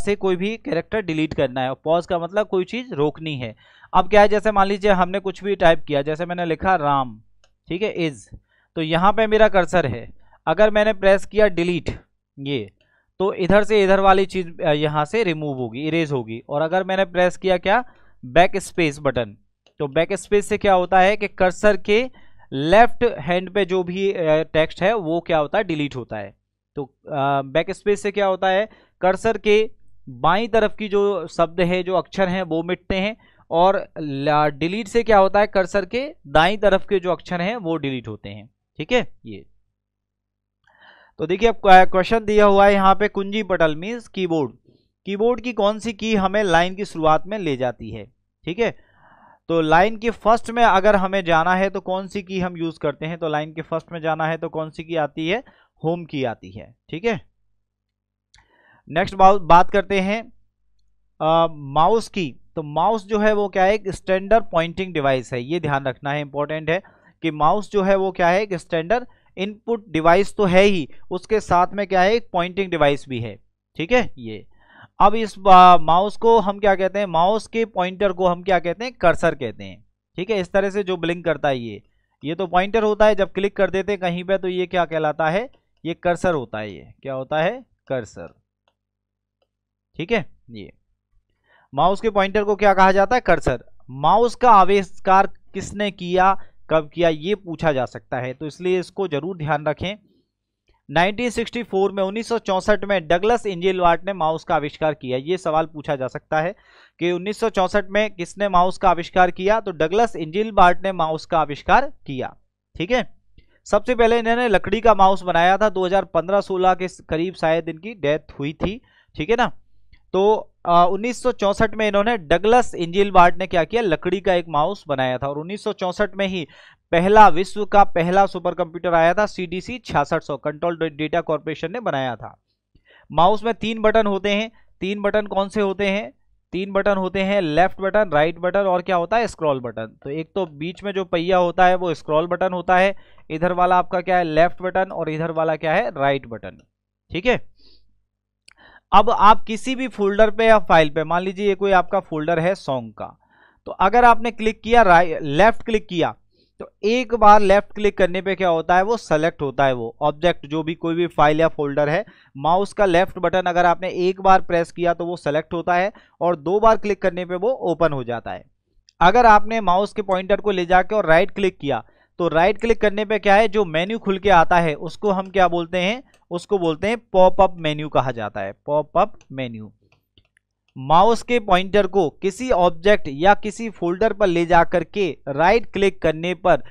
Speaker 1: से कोई भी कैरेक्टर डिलीट करना है पॉज का मतलब कोई चीज़ रोकनी है अब क्या है जैसे मान लीजिए हमने कुछ भी टाइप किया जैसे मैंने लिखा राम ठीक है इज़ तो यहाँ पे मेरा कर्सर है अगर मैंने प्रेस किया डिलीट ये तो इधर से इधर वाली चीज यहां से रिमूव होगी इरेज होगी और अगर मैंने प्रेस किया क्या बैक स्पेस बटन तो बैक स्पेस से क्या होता है कि कर्सर के लेफ्ट हैंड पे जो भी टेक्स्ट है वो क्या होता है डिलीट होता है तो बैक स्पेस से क्या होता है कर्सर के बाई तरफ की जो शब्द है जो अक्षर हैं वो मिटते हैं और डिलीट से क्या होता है कर्सर के दाई तरफ के जो अक्षर हैं वो डिलीट होते हैं ठीक है ये तो देखिए अब क्वेश्चन दिया हुआ है यहाँ पे कुंजी पटल मीन्स कीबोर्ड कीबोर्ड की कौन सी की हमें लाइन की शुरुआत में ले जाती है ठीक है तो लाइन के फर्स्ट में अगर हमें जाना है तो कौन सी की हम यूज करते हैं तो लाइन के फर्स्ट में जाना है तो कौन सी की आती है होम की आती है ठीक है नेक्स्ट बात करते हैं माउस की तो माउस जो है वो क्या है एक स्टैंडर्ड पॉइंटिंग डिवाइस है ये ध्यान रखना है इंपॉर्टेंट है कि माउस जो है वो क्या है एक स्टैंडर्ड इनपुट डिवाइस तो है ही उसके साथ में क्या है एक पॉइंटिंग डिवाइस भी है ठीक है ये अब इस माउस को हम क्या कहते हैं माउस के पॉइंटर को हम क्या कहते हैं कर्सर कहते हैं ठीक है इस तरह से जो ब्लिंक करता है ये ये तो पॉइंटर होता है जब क्लिक कर देते हैं कहीं पे तो ये क्या कहलाता है ये कर्सर होता है ये क्या होता है कर्सर ठीक है ये माउस के पॉइंटर को क्या कहा जाता है कर्सर माउस का आविष्कार किसने किया कब किया ये पूछा जा सकता है तो इसलिए इसको जरूर ध्यान रखें 1964 में 1964 में डगलस इंजिल वार्ट ने माउस का आविष्कार किया ये सवाल पूछा जा सकता है कि 1964 में किसने माउस का आविष्कार किया तो डगलस इंजिल वार्ट ने माउस का आविष्कार किया ठीक है सबसे पहले इन्होंने लकड़ी का माउस बनाया था 2015-16 के करीब शायद इनकी डेथ हुई थी ठीक है ना तो 1964 में इन्होंने डगलस इंजिल बार्ट ने क्या किया लकड़ी का एक माउस बनाया था और 1964 में ही पहला विश्व का पहला सुपर कंप्यूटर आया था सीडीसी 6600 कंट्रोल डेटा कॉरपोरेशन ने बनाया था माउस में तीन बटन होते हैं तीन बटन कौन से होते हैं तीन बटन होते हैं लेफ्ट बटन राइट बटन और क्या होता है स्क्रॉल बटन तो एक तो बीच में जो पहिया होता है वो स्क्रॉल बटन होता है इधर वाला आपका क्या है लेफ्ट बटन और इधर वाला क्या है राइट बटन ठीक है अब आप किसी भी फोल्डर पे या फाइल पे मान लीजिए ये कोई आपका फोल्डर है सॉन्ग का तो अगर आपने क्लिक किया राइट लेफ्ट क्लिक किया तो एक बार लेफ्ट क्लिक करने पे क्या होता है वो सेलेक्ट होता है वो ऑब्जेक्ट जो भी कोई भी फाइल या फोल्डर है माउस का लेफ्ट बटन अगर आपने एक बार प्रेस किया तो वो सेलेक्ट होता है और दो बार क्लिक करने पे वो ओपन हो जाता है अगर आपने माउस के पॉइंटर को ले जाके और राइट क्लिक किया तो राइट क्लिक करने पे क्या है जो मेन्यू खुल के आता है उसको हम क्या बोलते हैं उसको बोलते हैं पॉपअप मेन्यू कहा जाता है पॉपअप मेन्यू माउस के पॉइंटर को किसी ऑब्जेक्ट या किसी फोल्डर पर ले जाकर के राइट क्लिक करने पर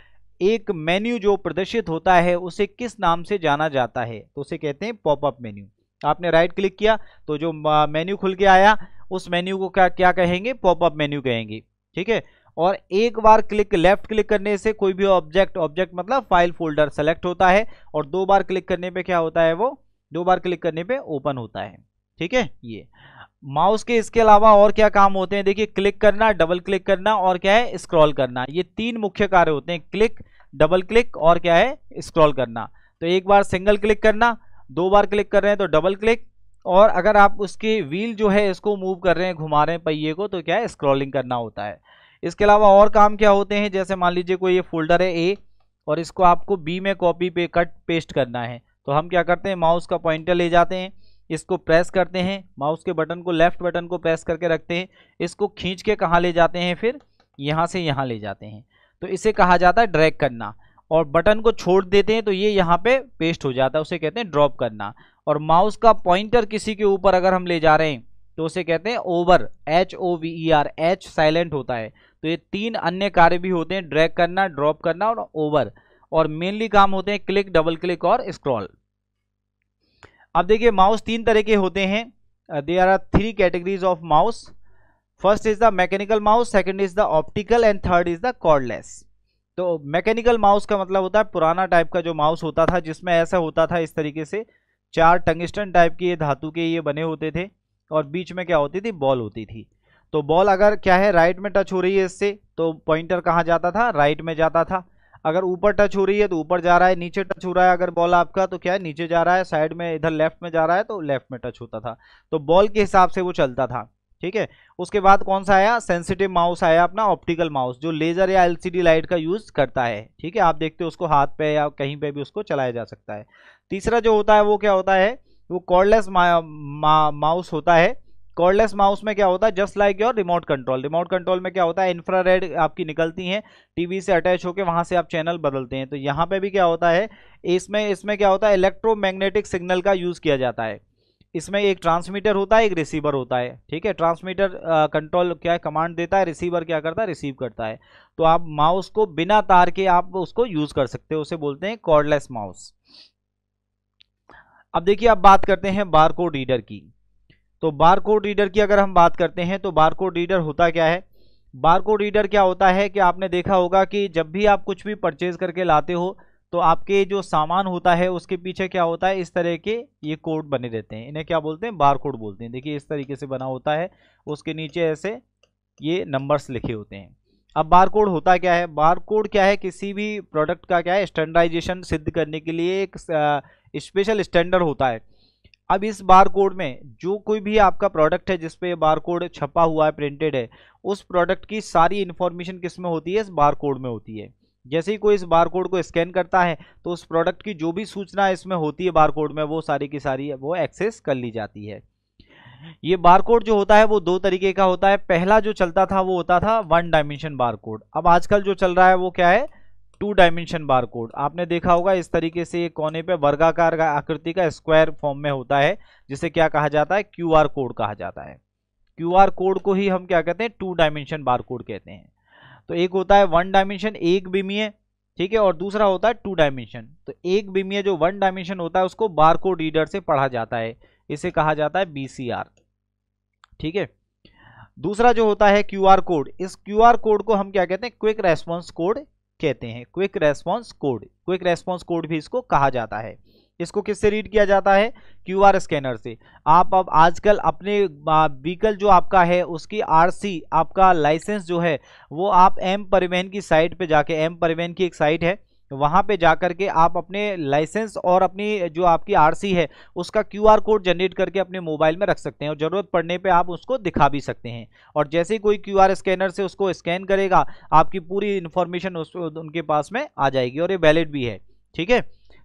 Speaker 1: एक मेन्यू जो प्रदर्शित होता है उसे किस नाम से जाना जाता है तो उसे कहते हैं पॉपअप मेन्यू आपने राइट क्लिक किया तो जो मेन्यू खुल के आया उस मेन्यू को क्या क्या कहेंगे पॉपअप मेन्यू कहेंगे ठीक है और एक बार क्लिक लेफ्ट क्लिक करने से कोई भी ऑब्जेक्ट ऑब्जेक्ट मतलब फाइल फोल्डर सेलेक्ट होता है और दो बार क्लिक करने पे क्या होता है वो दो बार क्लिक करने पे ओपन होता है ठीक है ये माउस के इसके अलावा और क्या काम होते हैं देखिए क्लिक करना डबल क्लिक करना और क्या है स्क्रॉल करना ये तीन मुख्य कार्य होते हैं क्लिक डबल क्लिक और क्या है स्क्रॉल करना तो एक बार सिंगल क्लिक करना दो बार क्लिक कर रहे हैं तो डबल क्लिक और अगर आप उसके व्हील जो है इसको मूव कर रहे हैं घुमा रहे हैं पहिए को तो क्या है स्क्रॉलिंग करना होता है इसके अलावा और काम क्या होते हैं जैसे मान लीजिए कोई ये फोल्डर है ए और इसको आपको बी में कॉपी पे कट पेस्ट करना है तो हम क्या करते हैं माउस का पॉइंटर ले जाते हैं इसको प्रेस करते हैं माउस के बटन को लेफ्ट बटन को प्रेस करके रखते हैं इसको खींच के कहाँ ले जाते हैं फिर यहाँ से यहाँ ले जाते हैं तो इसे कहा जाता है ड्रैग करना और बटन को छोड़ देते हैं तो ये यहाँ पे पेस्ट हो जाता है उसे कहते हैं ड्रॉप करना और माउस का पॉइंटर किसी के ऊपर अगर हम ले जा रहे हैं तो उसे कहते हैं over H O V E R H silent होता है तो ये तीन अन्य कार्य भी होते हैं ड्रैग करना ड्रॉप करना और ओवर और मेनली काम होते हैं क्लिक डबल क्लिक और स्क्रॉल अब देखिए माउस तीन तरह के होते हैं they are are three categories of mouse first is the mechanical mouse second is the optical and third is the cordless तो मैकेनिकल माउस का मतलब होता है पुराना टाइप का जो माउस होता था जिसमें ऐसा होता था इस तरीके से चार टंगस्टन टाइप के ये धातु के ये बने होते थे और बीच में क्या होती थी बॉल होती थी तो बॉल अगर क्या है राइट में टच हो रही है इससे तो पॉइंटर कहाँ जाता था राइट में जाता था अगर ऊपर टच हो रही है तो ऊपर जा रहा है नीचे टच हो रहा है अगर बॉल आपका तो क्या है नीचे जा रहा है साइड में इधर लेफ्ट में जा रहा है तो लेफ्ट में टच होता था तो बॉल के हिसाब से वो चलता था ठीक है उसके बाद कौन सा आया सेंसिटिव माउस आया अपना ऑप्टिकल माउस जो लेजर या एलसीडी लाइट का यूज करता है ठीक है आप देखते हो उसको हाथ पे या कहीं पे भी उसको चलाया जा सकता है तीसरा जो होता है वो क्या होता है वो कॉर्डलेस माउस होता है कॉर्डलेस माउस में क्या होता है just like your remote control remote control में क्या होता है इंफ्रारेड आपकी निकलती हैं टीवी से अटैच होकर वहाँ से आप चैनल बदलते हैं तो यहाँ पे भी क्या होता है इसमें इसमें क्या होता है इलेक्ट्रोमैग्नेटिक सिग्नल का यूज़ किया जाता है इसमें एक ट्रांसमीटर होता है एक रिसीवर होता है ठीक है ट्रांसमीटर कंट्रोल क्या है कमांड देता है रिसीवर क्या करता है रिसीव करता है तो आप माउस को बिना तार के आप उसको यूज़ कर सकते हो उसे बोलते हैं कॉर्डलेस माउस अब देखिए अब बात करते हैं बारकोड रीडर की तो बार कोड रीडर की अगर हम बात करते हैं तो बार कोड रीडर होता क्या है बार कोड रीडर क्या होता है कि आपने देखा होगा कि जब भी आप कुछ भी परचेज करके लाते हो तो आपके जो सामान होता है उसके पीछे क्या होता है इस तरह के ये कोड बने रहते हैं इन्हें क्या बोलते हैं बार कोड बोलते हैं देखिए इस तरीके से बना होता है उसके नीचे ऐसे ये नंबर्स लिखे होते हैं अब बार कोड होता क्या है बार कोड क्या है किसी भी प्रोडक्ट का क्या है स्टैंडर्डाइजेशन सिद्ध करने के लिए एक स्पेशल स्टैंडर्ड होता है अब इस बार कोड में जो कोई भी आपका प्रोडक्ट है जिसपे बार कोड छपा हुआ है प्रिंटेड है उस प्रोडक्ट की सारी इन्फॉर्मेशन किस में होती है इस बार कोड में होती है जैसे ही कोई इस बार कोड को स्कैन करता है तो उस प्रोडक्ट की जो भी सूचना इसमें होती है बार कोड में वो सारी की सारी वो एक्सेस कर ली जाती है ये बार कोड जो होता है वो दो तरीके का होता है पहला जो चलता था वो होता था वन डायमेंशन बार कोड अब आजकल जो चल रहा है वो क्या है टू डायमेंशन बार कोड आपने देखा होगा इस तरीके से कोने पे वर्गाकार आकृति का स्क्वायर फॉर्म में होता है जिसे क्या कहा जाता है क्यू आर कोड कहा जाता है क्यू आर कोड को ही हम क्या कहते हैं टू डायमेंशन बार कोड कहते हैं तो एक होता है वन डायमेंशन एक बीमीय ठीक है और दूसरा होता है टू डायमेंशन तो एक बीमीय जो वन डायमेंशन होता है उसको बारकोड रीडर से पढ़ा जाता है इसे कहा जाता है बी ठीक है दूसरा जो होता है क्यू आर कोड इस क्यू आर कोड को हम क्या कहते हैं क्विक रेस्पॉन्स कोड कहते हैं quick response code quick response code भी इसको कहा जाता है इसको किससे रीड किया जाता है आर स्कैनर से आप अब आजकल अपने व्हीकल जो आपका है उसकी आरसी आपका लाइसेंस जो है वो आप एम परिवहन की साइट पे जाके एम परिवहन की एक साइट है तो वहाँ पे जा करके आप अपने लाइसेंस और अपनी जो आपकी आरसी है उसका क्यूआर कोड जनरेट करके अपने मोबाइल में रख सकते हैं और ज़रूरत पड़ने पे आप उसको दिखा भी सकते हैं और जैसे ही कोई क्यूआर स्कैनर से उसको स्कैन करेगा आपकी पूरी इन्फॉर्मेशन उस उनके पास में आ जाएगी और ये वैलिड भी है ठीक है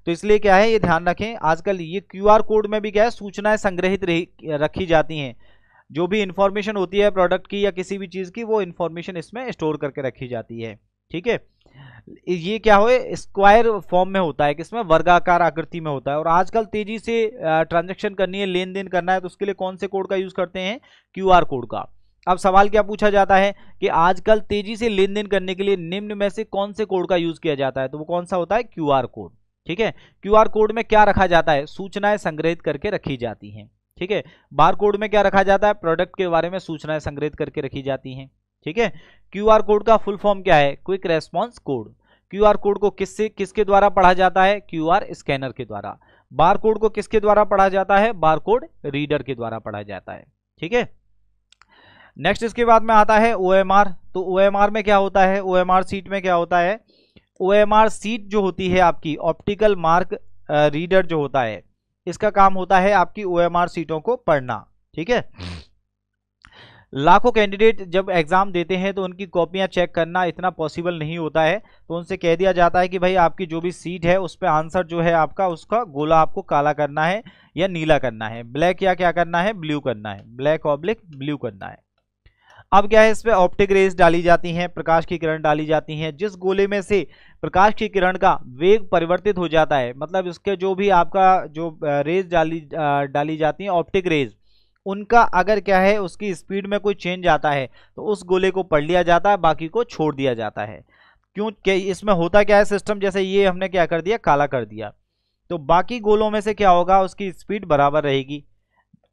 Speaker 1: तो इसलिए क्या है ये ध्यान रखें आजकल ये क्यू कोड में भी क्या है सूचनाएँ संग्रहित रखी जाती हैं जो भी इन्फॉर्मेशन होती है प्रोडक्ट की या किसी भी चीज़ की वो इन्फॉर्मेशन इसमें स्टोर करके रखी जाती है ठीक है ये क्या हो स्क्वायर फॉर्म में होता है किसमें वर्गाकार आकृति में होता है और आजकल तेजी से ट्रांजेक्शन करनी है लेन देन करना है तो उसके लिए कौन से कोड का यूज़ करते हैं क्यू कोड का अब सवाल क्या पूछा जाता है कि आजकल तेजी से लेन देन करने के लिए निम्न में से कौन से कोड का यूज़ किया जाता है तो वो कौन सा होता है क्यू कोड ठीक है क्यू कोड में क्या रखा जाता है सूचनाएं संग्रहित करके रखी जाती हैं ठीक है बार कोड में क्या रखा जाता है प्रोडक्ट के बारे में सूचनाएं संग्रहित करके रखी जाती हैं ठीक है क्यू आर कोड का फुल फॉर्म क्या है quick response code Q R code को किससे किसके द्वारा पढ़ा जाता है क्यू आर स्कैनर के द्वारा बार कोड को किसके द्वारा पढ़ा जाता है बार कोड रीडर के द्वारा पढ़ा जाता है ठीक है नेक्स्ट इसके बाद में आता है ओ एम आर तो ओ एम आर में क्या होता है ओ एम आर सीट में क्या होता है ओ एम आर सीट जो होती है आपकी ऑप्टिकल मार्क रीडर जो होता है इसका काम होता है आपकी ओ एम आर सीटों को पढ़ना ठीक है लाखों कैंडिडेट जब एग्ज़ाम देते हैं तो उनकी कॉपियां चेक करना इतना पॉसिबल नहीं होता है तो उनसे कह दिया जाता है कि भाई आपकी जो भी सीट है उस पर आंसर जो है आपका उसका गोला आपको काला करना है या नीला करना है ब्लैक या क्या करना है ब्लू करना है ब्लैक ऑब्लिक ब्लू करना है अब क्या है इस पर ऑप्टिक रेस डाली जाती हैं प्रकाश की किरण डाली जाती हैं जिस गोले में से प्रकाश की किरण का वेग परिवर्तित हो जाता है मतलब इसके जो भी आपका जो रेस डाली डाली जाती हैं ऑप्टिक रेज़ उनका अगर क्या है उसकी स्पीड में कोई चेंज आता है तो उस गोले को पढ़ लिया जाता है बाकी को छोड़ दिया जाता है क्यों इसमें होता क्या है सिस्टम जैसे ये हमने क्या कर दिया काला कर दिया तो बाकी गोलों में से क्या होगा उसकी स्पीड बराबर रहेगी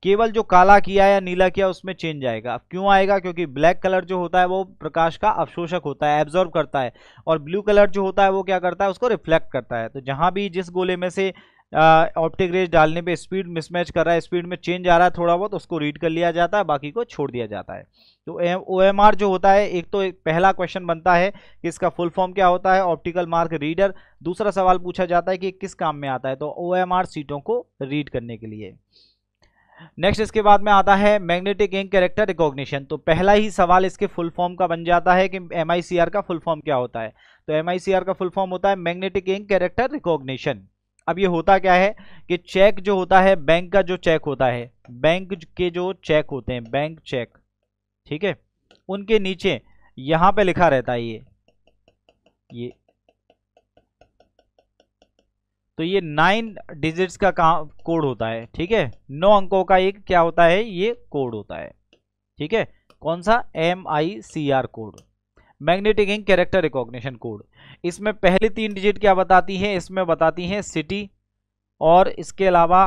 Speaker 1: केवल जो काला किया या नीला किया उसमें चेंज आएगा क्यों आएगा क्योंकि ब्लैक कलर जो होता है वो प्रकाश का अवशोषक होता है एब्जॉर्ब करता है और ब्लू कलर जो होता है वो क्या करता है उसको रिफ्लेक्ट करता है तो जहाँ भी जिस गोले में से ऑप्टिक रेज डालने पे स्पीड मिसमैच कर रहा है स्पीड में चेंज आ रहा है थोड़ा बहुत तो उसको रीड कर लिया जाता है बाकी को छोड़ दिया जाता है तो ओ एम आर जो होता है एक तो एक पहला क्वेश्चन बनता है कि इसका फुल फॉर्म क्या होता है ऑप्टिकल मार्क रीडर दूसरा सवाल पूछा जाता है कि किस काम में आता है तो ओ एम आर सीटों को रीड करने के लिए नेक्स्ट इसके बाद में आता है मैग्नेटिक इंक कैरेक्टर रिकॉग्निशन तो पहला ही सवाल इसके फुल फॉर्म का बन जाता है कि एम का फुल फॉर्म क्या होता है तो एम का फुल फॉर्म होता है मैग्नेटिक इंक कैरेक्टर रिकॉग्निशन अब ये होता क्या है कि चेक जो होता है बैंक का जो चेक होता है बैंक के जो चेक होते हैं बैंक चेक ठीक है उनके नीचे यहां पे लिखा रहता है ये ये तो ये नाइन डिजिट्स का कोड होता है ठीक है नौ अंकों का एक क्या होता है ये कोड होता है ठीक है कौन सा M I C R code magnetic ink character recognition code इसमें पहली तीन डिजिट क्या बताती है इसमें बताती है सिटी और इसके अलावा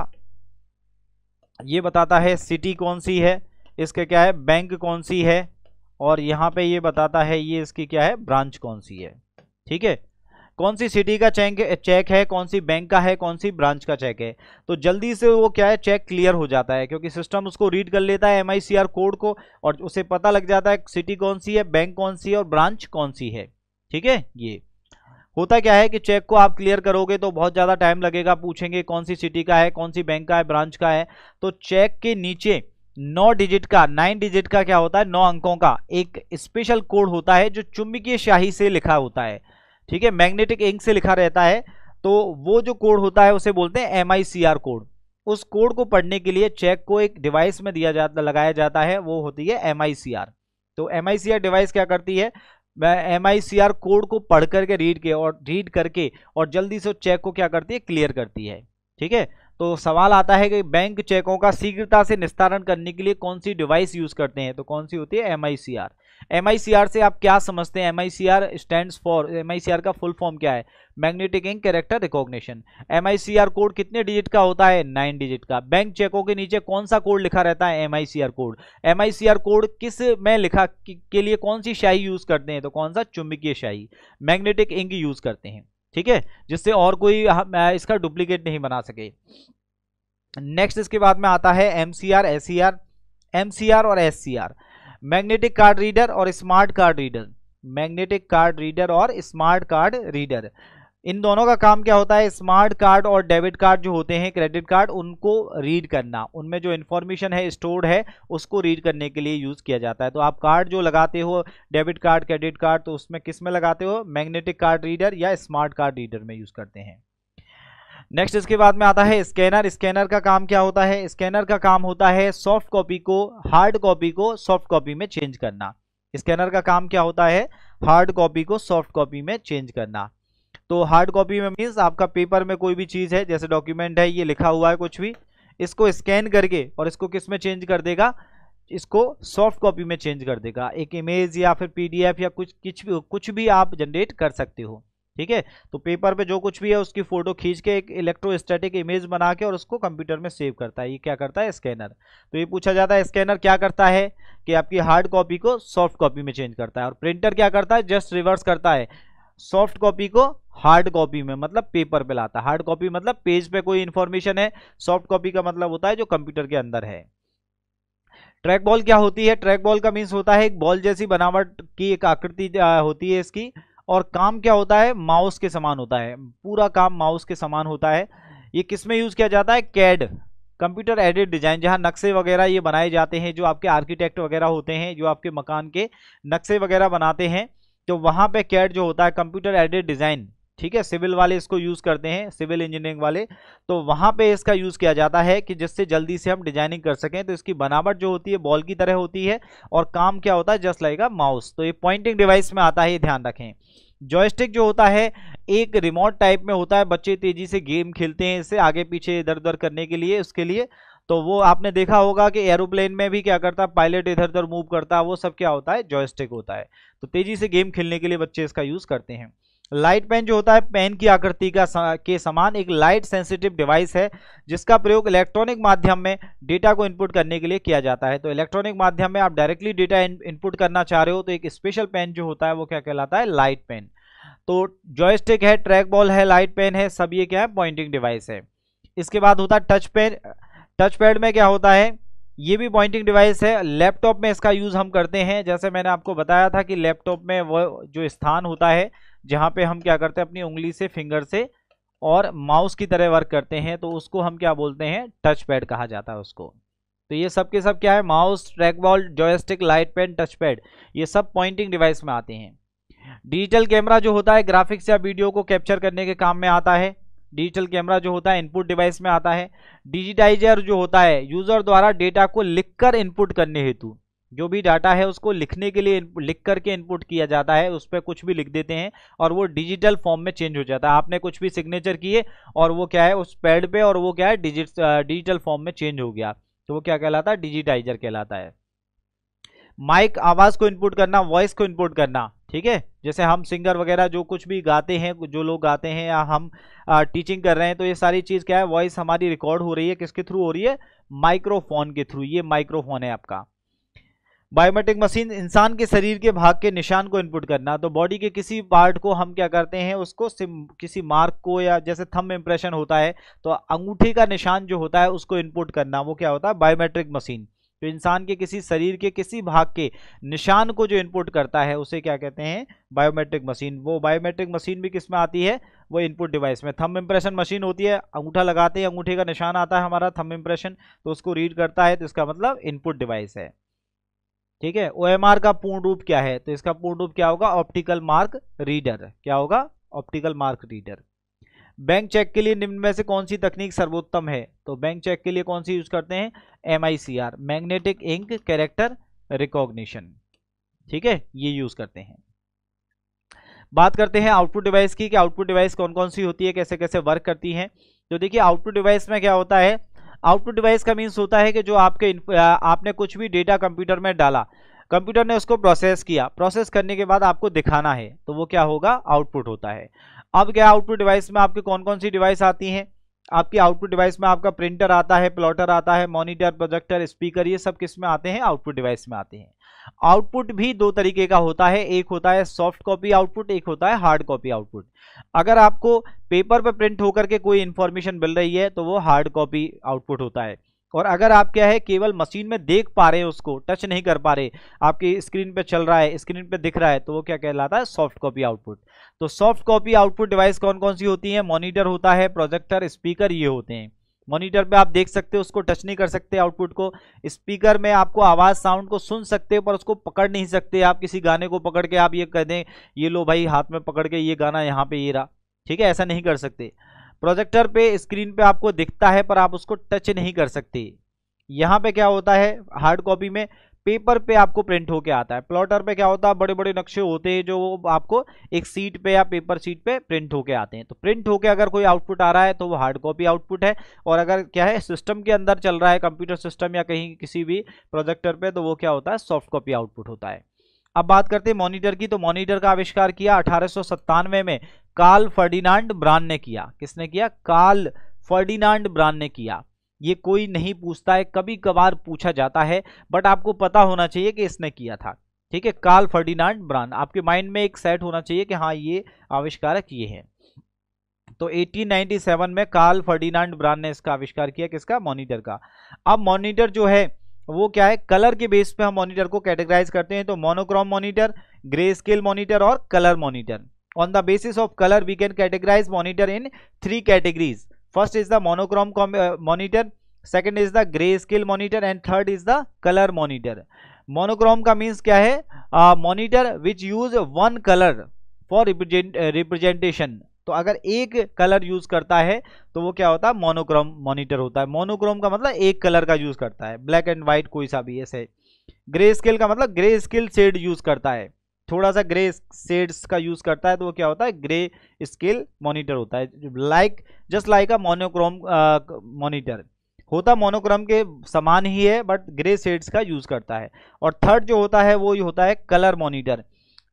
Speaker 1: ये बताता है सिटी कौन सी है इसके क्या है बैंक कौन सी है और यहाँ पे ये बताता है ये इसकी क्या है ब्रांच कौन सी है ठीक है कौन सी सिटी का चेक चेक है कौन सी बैंक का है कौन सी ब्रांच का चेक है तो जल्दी से वो क्या है चेक क्लियर हो जाता है क्योंकि सिस्टम उसको रीड कर लेता है एम कोड को और उसे पता लग जाता है सिटी कौन सी है बैंक कौन सी है और ब्रांच कौन सी है ठीक है ये होता क्या है कि चेक को आप क्लियर करोगे तो बहुत ज़्यादा टाइम लगेगा पूछेंगे कौन सी सिटी का है कौन सी बैंक का है ब्रांच का है तो चेक के नीचे नौ डिजिट का नाइन डिजिट का क्या होता है नौ अंकों का एक स्पेशल कोड होता है जो चुंबकीय शाही से लिखा होता है ठीक है मैग्नेटिक इंक से लिखा रहता है तो वो जो कोड होता है उसे बोलते हैं M I C R code उस कोड को पढ़ने के लिए चेक को एक डिवाइस में दिया जाता लगाया जाता है वो होती है एम आई सी आर तो M I C R device क्या करती है M I C R code को पढ़ करके रीड के और रीड करके और जल्दी से चेक को क्या करती है क्लियर करती है ठीक है तो सवाल आता है कि बैंक चेकों का शीघ्रता से निस्तारण करने के लिए कौन सी डिवाइस यूज़ करते हैं तो कौन सी होती है M I C R M से आप क्या समझते हैं M I C R stand for M का फुल फॉर्म क्या है magnetic ink character recognition M code कितने डिजिट का होता है नाइन डिजिट का बैंक चेकों के नीचे कौन सा कोड लिखा रहता है एम कोड एम कोड किस में लिखा के लिए कौन सी शाही यूज करते हैं तो कौन सा चुंबकीय शाही मैग्नेटिक इंक यूज करते हैं ठीक है जिससे और कोई इसका डुप्लीकेट नहीं बना सके नेक्स्ट इसके बाद में आता है M C R S C R M C R और S C R magnetic card reader और smart card reader magnetic card reader और स्मार्ट कार्ड रीडर इन दोनों का काम क्या होता है स्मार्ट कार्ड और डेबिट कार्ड जो होते हैं क्रेडिट कार्ड उनको रीड करना उनमें जो इन्फॉर्मेशन है स्टोर्ड है उसको रीड करने के लिए यूज़ किया जाता है तो आप कार्ड जो लगाते हो डेबिट कार्ड क्रेडिट कार्ड तो उसमें किस में लगाते हो मैग्नेटिक कार्ड रीडर या स्मार्ट कार्ड रीडर में यूज़ करते हैं नेक्स्ट इसके बाद में आता है स्कैनर स्कैनर का काम क्या होता है स्कैनर का काम होता है सॉफ्ट कॉपी को हार्ड कॉपी को सॉफ्ट कॉपी में चेंज करना स्कैनर का काम क्या होता है हार्ड कॉपी को सॉफ्ट कॉपी में चेंज करना तो हार्ड कॉपी में मीन्स आपका पेपर में कोई भी चीज़ है जैसे डॉक्यूमेंट है ये लिखा हुआ है कुछ भी इसको स्कैन करके और इसको किस में चेंज कर देगा इसको सॉफ्ट कॉपी में चेंज कर देगा एक इमेज या फिर पीडीएफ या कुछ कुछ भी कुछ भी आप जनरेट कर सकते हो ठीक है तो पेपर पे जो कुछ भी है उसकी फोटो खींच के एक इलेक्ट्रोस्टैटिक इमेज बना के और उसको कंप्यूटर में सेव करता है ये क्या करता है स्कैनर तो ये पूछा जाता है स्कैनर क्या करता है कि आपकी हार्ड कॉपी को सॉफ्ट कॉपी में चेंज करता है और प्रिंटर क्या करता है जस्ट रिवर्स करता है सॉफ्ट कॉपी को हार्ड कॉपी में मतलब पेपर पे लाता है हार्ड कॉपी मतलब पेज पे कोई इंफॉर्मेशन है सॉफ्ट कॉपी का मतलब होता है जो कंप्यूटर के अंदर है ट्रैक बॉल क्या होती है ट्रैक बॉल का मीन्स होता है एक बॉल जैसी बनावट की एक आकृति होती है इसकी और काम क्या होता है माउस के समान होता है पूरा काम माउस के समान होता है ये किस में यूज़ किया जाता है कैड कंप्यूटर एडिड डिजाइन जहाँ नक्शे वगैरह ये बनाए जाते हैं जो आपके आर्किटेक्ट वगैरह होते हैं जो आपके मकान के नक्शे वगैरह बनाते हैं तो वहाँ पे कैड जो होता है कंप्यूटर एडेड डिज़ाइन ठीक है सिविल वाले इसको यूज़ करते हैं सिविल इंजीनियरिंग वाले तो वहां पे इसका यूज़ किया जाता है कि जिससे जल्दी से हम डिजाइनिंग कर सकें तो इसकी बनावट जो होती है बॉल की तरह होती है और काम क्या होता है जस्ट लाइक अ माउस तो ये पॉइंटिंग डिवाइस में आता है ये ध्यान रखें जॉयस्टिक जो होता है एक रिमोट टाइप में होता है बच्चे तेजी से गेम खेलते हैं इसे आगे पीछे इधर उधर करने के लिए उसके लिए तो वो आपने देखा होगा कि एरोप्लेन में भी क्या करता है पायलट इधर उधर मूव करता है वो सब क्या होता है जॉयस्टिक होता है तो तेजी से गेम खेलने के लिए बच्चे इसका यूज़ करते हैं लाइट पेन जो होता है पेन की आकृति का के समान एक लाइट सेंसिटिव डिवाइस है जिसका प्रयोग इलेक्ट्रॉनिक माध्यम में डेटा को इनपुट करने के लिए किया जाता है तो इलेक्ट्रॉनिक माध्यम में आप डायरेक्टली डेटा इनपुट करना चाह रहे हो तो एक स्पेशल पेन जो होता है वो क्या कहलाता है लाइट पेन तो जॉयस्टिक है ट्रैक बॉल है लाइट पेन है सब ये क्या है पॉइंटिंग डिवाइस है इसके बाद होता है टच पेन टच पैड में क्या होता है ये भी पॉइंटिंग डिवाइस है लैपटॉप में इसका यूज़ हम करते हैं जैसे मैंने आपको बताया था कि लैपटॉप में वो जो स्थान होता है जहाँ पे हम क्या करते हैं अपनी उंगली से फिंगर से और माउस की तरह वर्क करते हैं तो उसको हम क्या बोलते हैं टच पैड कहा जाता है उसको तो ये सब के सब क्या है mouse track ball joystick light pen touch pad ये सब पॉइंटिंग डिवाइस में आते हैं डिजिटल कैमरा जो होता है ग्राफिक्स या वीडियो को कैप्चर करने के काम में आता है डिजिटल कैमरा जो होता है इनपुट डिवाइस में आता है डिजिटाइजर जो होता है यूजर द्वारा डेटा को लिखकर इनपुट करने हेतु जो भी डाटा है उसको लिखने के लिए लिख करके इनपुट किया जाता है उस पर कुछ भी लिख देते हैं और वो डिजिटल फॉर्म में चेंज हो जाता है आपने कुछ भी सिग्नेचर किए और वो क्या है उस पैड पे और वो क्या है डिजिट डिजिटल फॉर्म में चेंज हो गया तो वो क्या कहलाता है डिजिटाइजर कहलाता है माइक आवाज़ को इनपुट करना वॉइस को इनपुट करना ठीक है जैसे हम सिंगर वगैरह जो कुछ भी गाते हैं जो लोग गाते हैं या हम आ, टीचिंग कर रहे हैं तो ये सारी चीज़ क्या है वॉइस हमारी रिकॉर्ड हो रही है किसके थ्रू हो रही है माइक्रोफोन के थ्रू ये माइक्रोफोन है आपका बायोमेट्रिक मशीन इंसान के शरीर के भाग के निशान को इनपुट करना तो बॉडी के किसी पार्ट को हम क्या करते हैं उसको किसी मार्क को या जैसे थंब इम्प्रेशन होता है तो अंगूठे का निशान जो होता है उसको इनपुट करना वो क्या होता है बायोमेट्रिक मशीन तो इंसान के किसी शरीर के किसी भाग के निशान को जो इनपुट करता है उसे क्या कहते हैं बायोमेट्रिक मशीन वो बायोमेट्रिक मशीन भी किस में आती है वो इनपुट डिवाइस में थंब इम्प्रेशन मशीन होती है अंगूठा लगाते हैं अंगूठे का निशान आता है हमारा थंब इम्प्रेशन तो उसको रीड करता है तो इसका मतलब इनपुट डिवाइस है ठीक है ओ का पूर्ण रूप क्या है तो इसका पूर्ण रूप क्या होगा ऑप्टिकल मार्क रीडर क्या होगा optical mark reader bank cheque के लिए निम्न में से कौन सी तकनीक सर्वोत्तम है तो बैंक चेक के लिए कौन सी यूज करते हैं M magnetic ink character recognition ठीक है ये यूज करते हैं बात करते हैं आउटपुट डिवाइस की कि आउटपुट डिवाइस कौन कौन सी होती है कैसे कैसे वर्क करती है तो देखिए आउटपुट डिवाइस में क्या होता है आउटपुट डिवाइस का मीन्स होता है कि जो आपके आपने कुछ भी डेटा कंप्यूटर में डाला कंप्यूटर ने उसको प्रोसेस किया प्रोसेस करने के बाद आपको दिखाना है तो वो क्या होगा आउटपुट होता है अब क्या आउटपुट डिवाइस में आपके कौन कौन सी डिवाइस आती हैं आपकी आउटपुट डिवाइस में आपका प्रिंटर आता है प्लॉटर आता है मॉनिटर प्रोजेक्टर स्पीकर ये सब किस में आते हैं आउटपुट डिवाइस में आते हैं आउटपुट भी दो तरीके का होता है एक होता है सॉफ्ट कॉपी आउटपुट एक होता है हार्ड कॉपी आउटपुट अगर आपको पेपर पर प्रिंट होकर के कोई इन्फॉर्मेशन मिल रही है तो वो हार्ड कॉपी आउटपुट होता है और अगर आप क्या है केवल मशीन में देख पा रहे हैं उसको टच नहीं कर पा रहे आपकी स्क्रीन पे चल रहा है स्क्रीन पे दिख रहा है तो वो क्या कहलाता है सॉफ्ट कॉपी आउटपुट तो सॉफ्ट कॉपी आउटपुट डिवाइस कौन कौन सी होती है मॉनिटर होता है प्रोजेक्टर स्पीकर ये होते हैं मॉनिटर पे आप देख सकते हो उसको टच नहीं कर सकते आउटपुट को स्पीकर में आपको आवाज़ साउंड को सुन सकते हो पर उसको पकड़ नहीं सकते आप किसी गाने को पकड़ के आप ये कह दें ये लो भाई हाथ में पकड़ के ये गाना यहाँ पे ये रहा ठीक है ऐसा नहीं कर सकते प्रोजेक्टर पे स्क्रीन पे आपको दिखता है पर आप उसको टच नहीं कर सकते यहाँ पे क्या होता है हार्ड कॉपी में पेपर पे आपको प्रिंट होके आता है प्लॉटर पे क्या होता है बड़े बड़े नक्शे होते हैं जो आपको एक सीट पे या पेपर सीट पे प्रिंट होके आते हैं तो प्रिंट होके अगर कोई आउटपुट आ रहा है तो वो हार्ड कॉपी आउटपुट है और अगर क्या है सिस्टम के अंदर चल रहा है कंप्यूटर सिस्टम या कहीं किसी भी प्रोजेक्टर पे तो वो क्या होता है सॉफ्ट कॉपी आउटपुट होता है अब बात करते हैं मॉनिटर की तो मॉनिटर का आविष्कार किया अठारह में कार्ल फर्डिनांड ब्रांड ने किया किसने किया कार्ल फर्डिनांड ब्रांड ने किया ये कोई नहीं पूछता है कभी कभार पूछा जाता है बट आपको पता होना चाहिए कि इसने किया था ठीक है कार्ल फर्डिनांड ब्रांड आपके माइंड में एक सेट होना चाहिए कि हाँ ये आविष्कारक ये हैं तो 1897 में कार्ल फर्डिनांड ब्रांड ने इसका आविष्कार किया किसका मॉनिटर का अब मॉनिटर जो है वो क्या है कलर के बेस पे हम मॉनिटर को कैटेगराइज करते हैं तो monochrome monitor grey scale monitor और colour monitor on the basis of colour we can categorise monitor in three categories first is the monochrome monitor second is the grey scale monitor and third is the colour monitor monochrome का means क्या है monitor which use one colour for representation तो अगर एक colour use करता है तो वो क्या होता है मोनोक्रोम मॉनिटर होता है मोनोक्रोम का मतलब एक कलर का यूज करता है ब्लैक एंड व्हाइट कोई सा भी ऐसे ग्रे स्केल का मतलब ग्रे स्केल सेड यूज करता है थोड़ा सा ग्रे शेड्स का यूज करता है तो वो क्या होता है ग्रे स्केल मॉनिटर होता है like just like a monochrome monitor होता मोनोक्रोम के समान ही है बट ग्रे शेड्स का यूज करता है और थर्ड जो होता है वो होता है कलर मॉनिटर